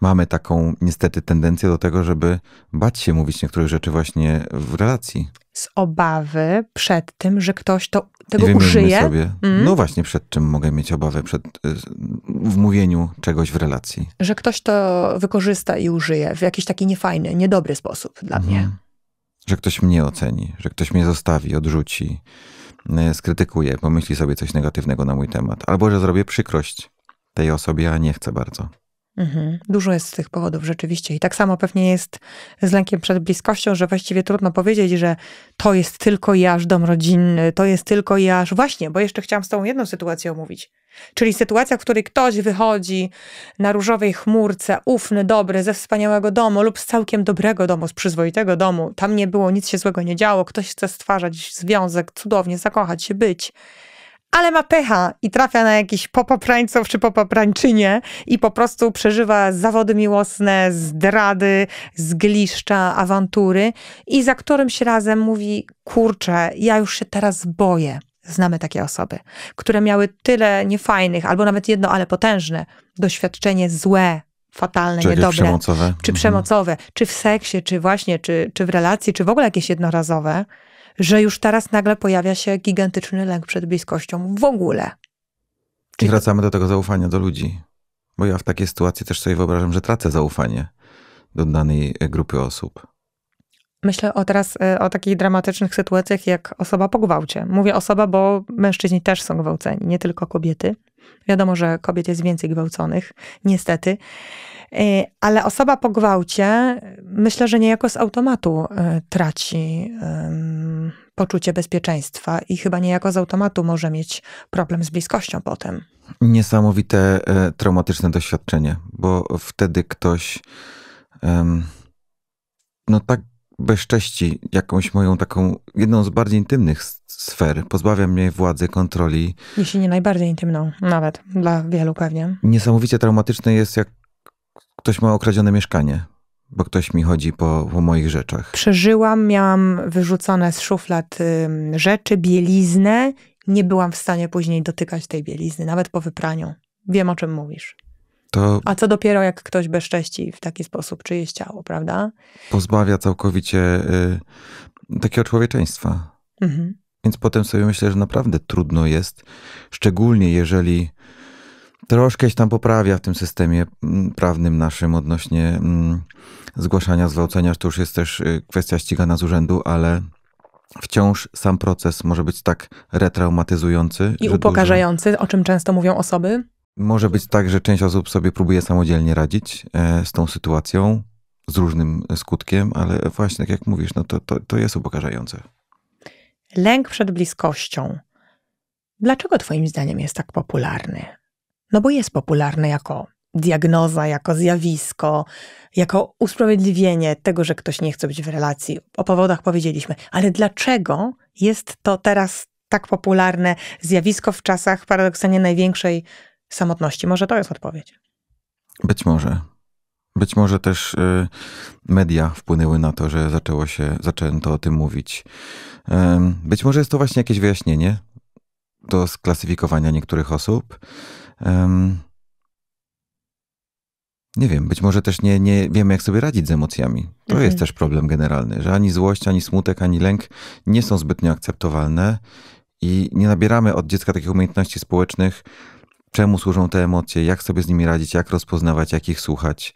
mamy taką niestety tendencję do tego, żeby bać się mówić niektórych rzeczy właśnie w relacji. Z obawy przed tym, że ktoś to, tego I użyje. Sobie, mm. No właśnie, przed czym mogę mieć obawę przed, y, w mówieniu czegoś w relacji. Że ktoś to wykorzysta i użyje w jakiś taki niefajny, niedobry sposób dla mm. mnie. Mhm. Że ktoś mnie oceni, że ktoś mnie zostawi, odrzuci, y, skrytykuje, pomyśli sobie coś negatywnego na mój temat, albo że zrobię przykrość tej osobie, a nie chce bardzo. Mhm. Dużo jest z tych powodów rzeczywiście. I tak samo pewnie jest z lękiem przed bliskością, że właściwie trudno powiedzieć, że to jest tylko jaż dom rodzinny, to jest tylko jaż. Właśnie, bo jeszcze chciałam z tą jedną sytuację omówić. Czyli sytuacja, w której ktoś wychodzi na różowej chmurce, ufny, dobry, ze wspaniałego domu lub z całkiem dobrego domu, z przyzwoitego domu. Tam nie było, nic się złego nie działo, ktoś chce stwarzać związek, cudownie zakochać się, być ale ma pecha i trafia na jakiś popaprańców czy popaprańczynię i po prostu przeżywa zawody miłosne, zdrady, zgliszcza, awantury i za którymś razem mówi, kurczę, ja już się teraz boję. Znamy takie osoby, które miały tyle niefajnych, albo nawet jedno, ale potężne doświadczenie złe, fatalne, czy niedobre. Przemocowe. Czy mhm. przemocowe, mhm. czy w seksie, czy właśnie, czy, czy w relacji, czy w ogóle jakieś jednorazowe, że już teraz nagle pojawia się gigantyczny lęk przed bliskością w ogóle. Czyli I wracamy do tego zaufania do ludzi. Bo ja w takiej sytuacji też sobie wyobrażam, że tracę zaufanie do danej e, grupy osób. Myślę o teraz e, o takich dramatycznych sytuacjach jak osoba po gwałcie. Mówię osoba, bo mężczyźni też są gwałceni, nie tylko kobiety. Wiadomo, że kobiet jest więcej gwałconych, niestety. Y, ale osoba po gwałcie, myślę, że niejako z automatu y, traci poczucie bezpieczeństwa i chyba niejako z automatu może mieć problem z bliskością potem. Niesamowite e, traumatyczne doświadczenie, bo wtedy ktoś no tak bezcześci jakąś moją taką, jedną z bardziej intymnych sfer. Pozbawia mnie władzy, kontroli. Jeśli nie najbardziej intymną, nawet dla wielu pewnie. Niesamowicie traumatyczne jest, jak ktoś ma okradzione mieszkanie, bo ktoś mi chodzi po, po moich rzeczach. Przeżyłam, miałam wyrzucone z szuflad y, rzeczy, bieliznę. Nie byłam w stanie później dotykać tej bielizny, nawet po wypraniu. Wiem, o czym mówisz. To A co dopiero, jak ktoś bezcześci w taki sposób czyjeś ciało, prawda? Pozbawia całkowicie y, takiego człowieczeństwa. Mhm. Więc potem sobie myślę, że naprawdę trudno jest, szczególnie jeżeli troszkę się tam poprawia w tym systemie mm, prawnym naszym odnośnie mm, zgłaszania zwałcenia. To już jest też y, kwestia ścigana z urzędu, ale wciąż sam proces może być tak retraumatyzujący. I upokarzający, dużo... o czym często mówią osoby. Może być tak, że część osób sobie próbuje samodzielnie radzić e, z tą sytuacją, z różnym skutkiem, ale właśnie tak jak mówisz, no to, to, to jest upokarzające. Lęk przed bliskością. Dlaczego Twoim zdaniem jest tak popularny? no bo jest popularne jako diagnoza, jako zjawisko, jako usprawiedliwienie tego, że ktoś nie chce być w relacji. O powodach powiedzieliśmy, ale dlaczego jest to teraz tak popularne zjawisko w czasach paradoksalnie największej samotności? Może to jest odpowiedź. Być może. Być może też y, media wpłynęły na to, że zaczęło się, zaczęto o tym mówić. Y, być może jest to właśnie jakieś wyjaśnienie do sklasyfikowania niektórych osób. Um, nie wiem, być może też nie, nie wiemy, jak sobie radzić z emocjami. To mhm. jest też problem generalny, że ani złość, ani smutek, ani lęk nie są zbytnio akceptowalne i nie nabieramy od dziecka takich umiejętności społecznych, czemu służą te emocje, jak sobie z nimi radzić, jak rozpoznawać, jak ich słuchać.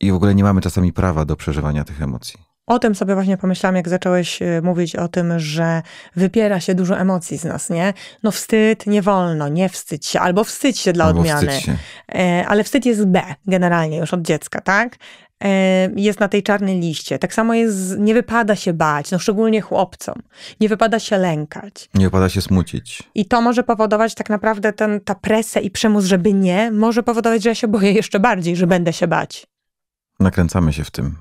I w ogóle nie mamy czasami prawa do przeżywania tych emocji o tym sobie właśnie pomyślałam, jak zacząłeś y, mówić o tym, że wypiera się dużo emocji z nas, nie? No wstyd nie wolno, nie wstydź się, albo wstydź się dla albo odmiany. Wstydź się. E, ale wstyd jest B generalnie już od dziecka, tak? E, jest na tej czarnej liście. Tak samo jest, nie wypada się bać, no szczególnie chłopcom. Nie wypada się lękać. Nie wypada się smucić. I to może powodować tak naprawdę ten, ta presja i przymus, żeby nie, może powodować, że ja się boję jeszcze bardziej, że będę się bać. Nakręcamy się w tym.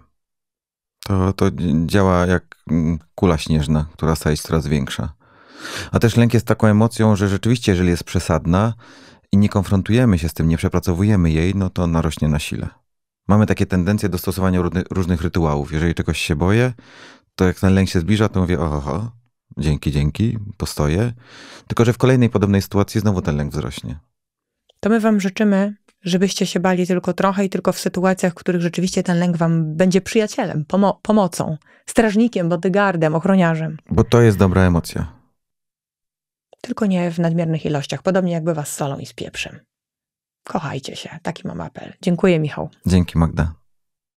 To, to działa jak mm, kula śnieżna, która staje się coraz większa. A też lęk jest taką emocją, że rzeczywiście, jeżeli jest przesadna i nie konfrontujemy się z tym, nie przepracowujemy jej, no to ona rośnie na sile. Mamy takie tendencje do stosowania różnych rytuałów. Jeżeli czegoś się boję, to jak ten lęk się zbliża, to mówię, oho, dzięki, dzięki, postoję. Tylko, że w kolejnej podobnej sytuacji znowu ten lęk wzrośnie. To my Wam życzymy, żebyście się bali tylko trochę i tylko w sytuacjach, w których rzeczywiście ten lęk wam będzie przyjacielem, pomo pomocą, strażnikiem, bodyguardem, ochroniarzem. Bo to jest dobra emocja. Tylko nie w nadmiernych ilościach, podobnie jak was z solą i z pieprzem. Kochajcie się, taki mam apel. Dziękuję, Michał. Dzięki, Magda.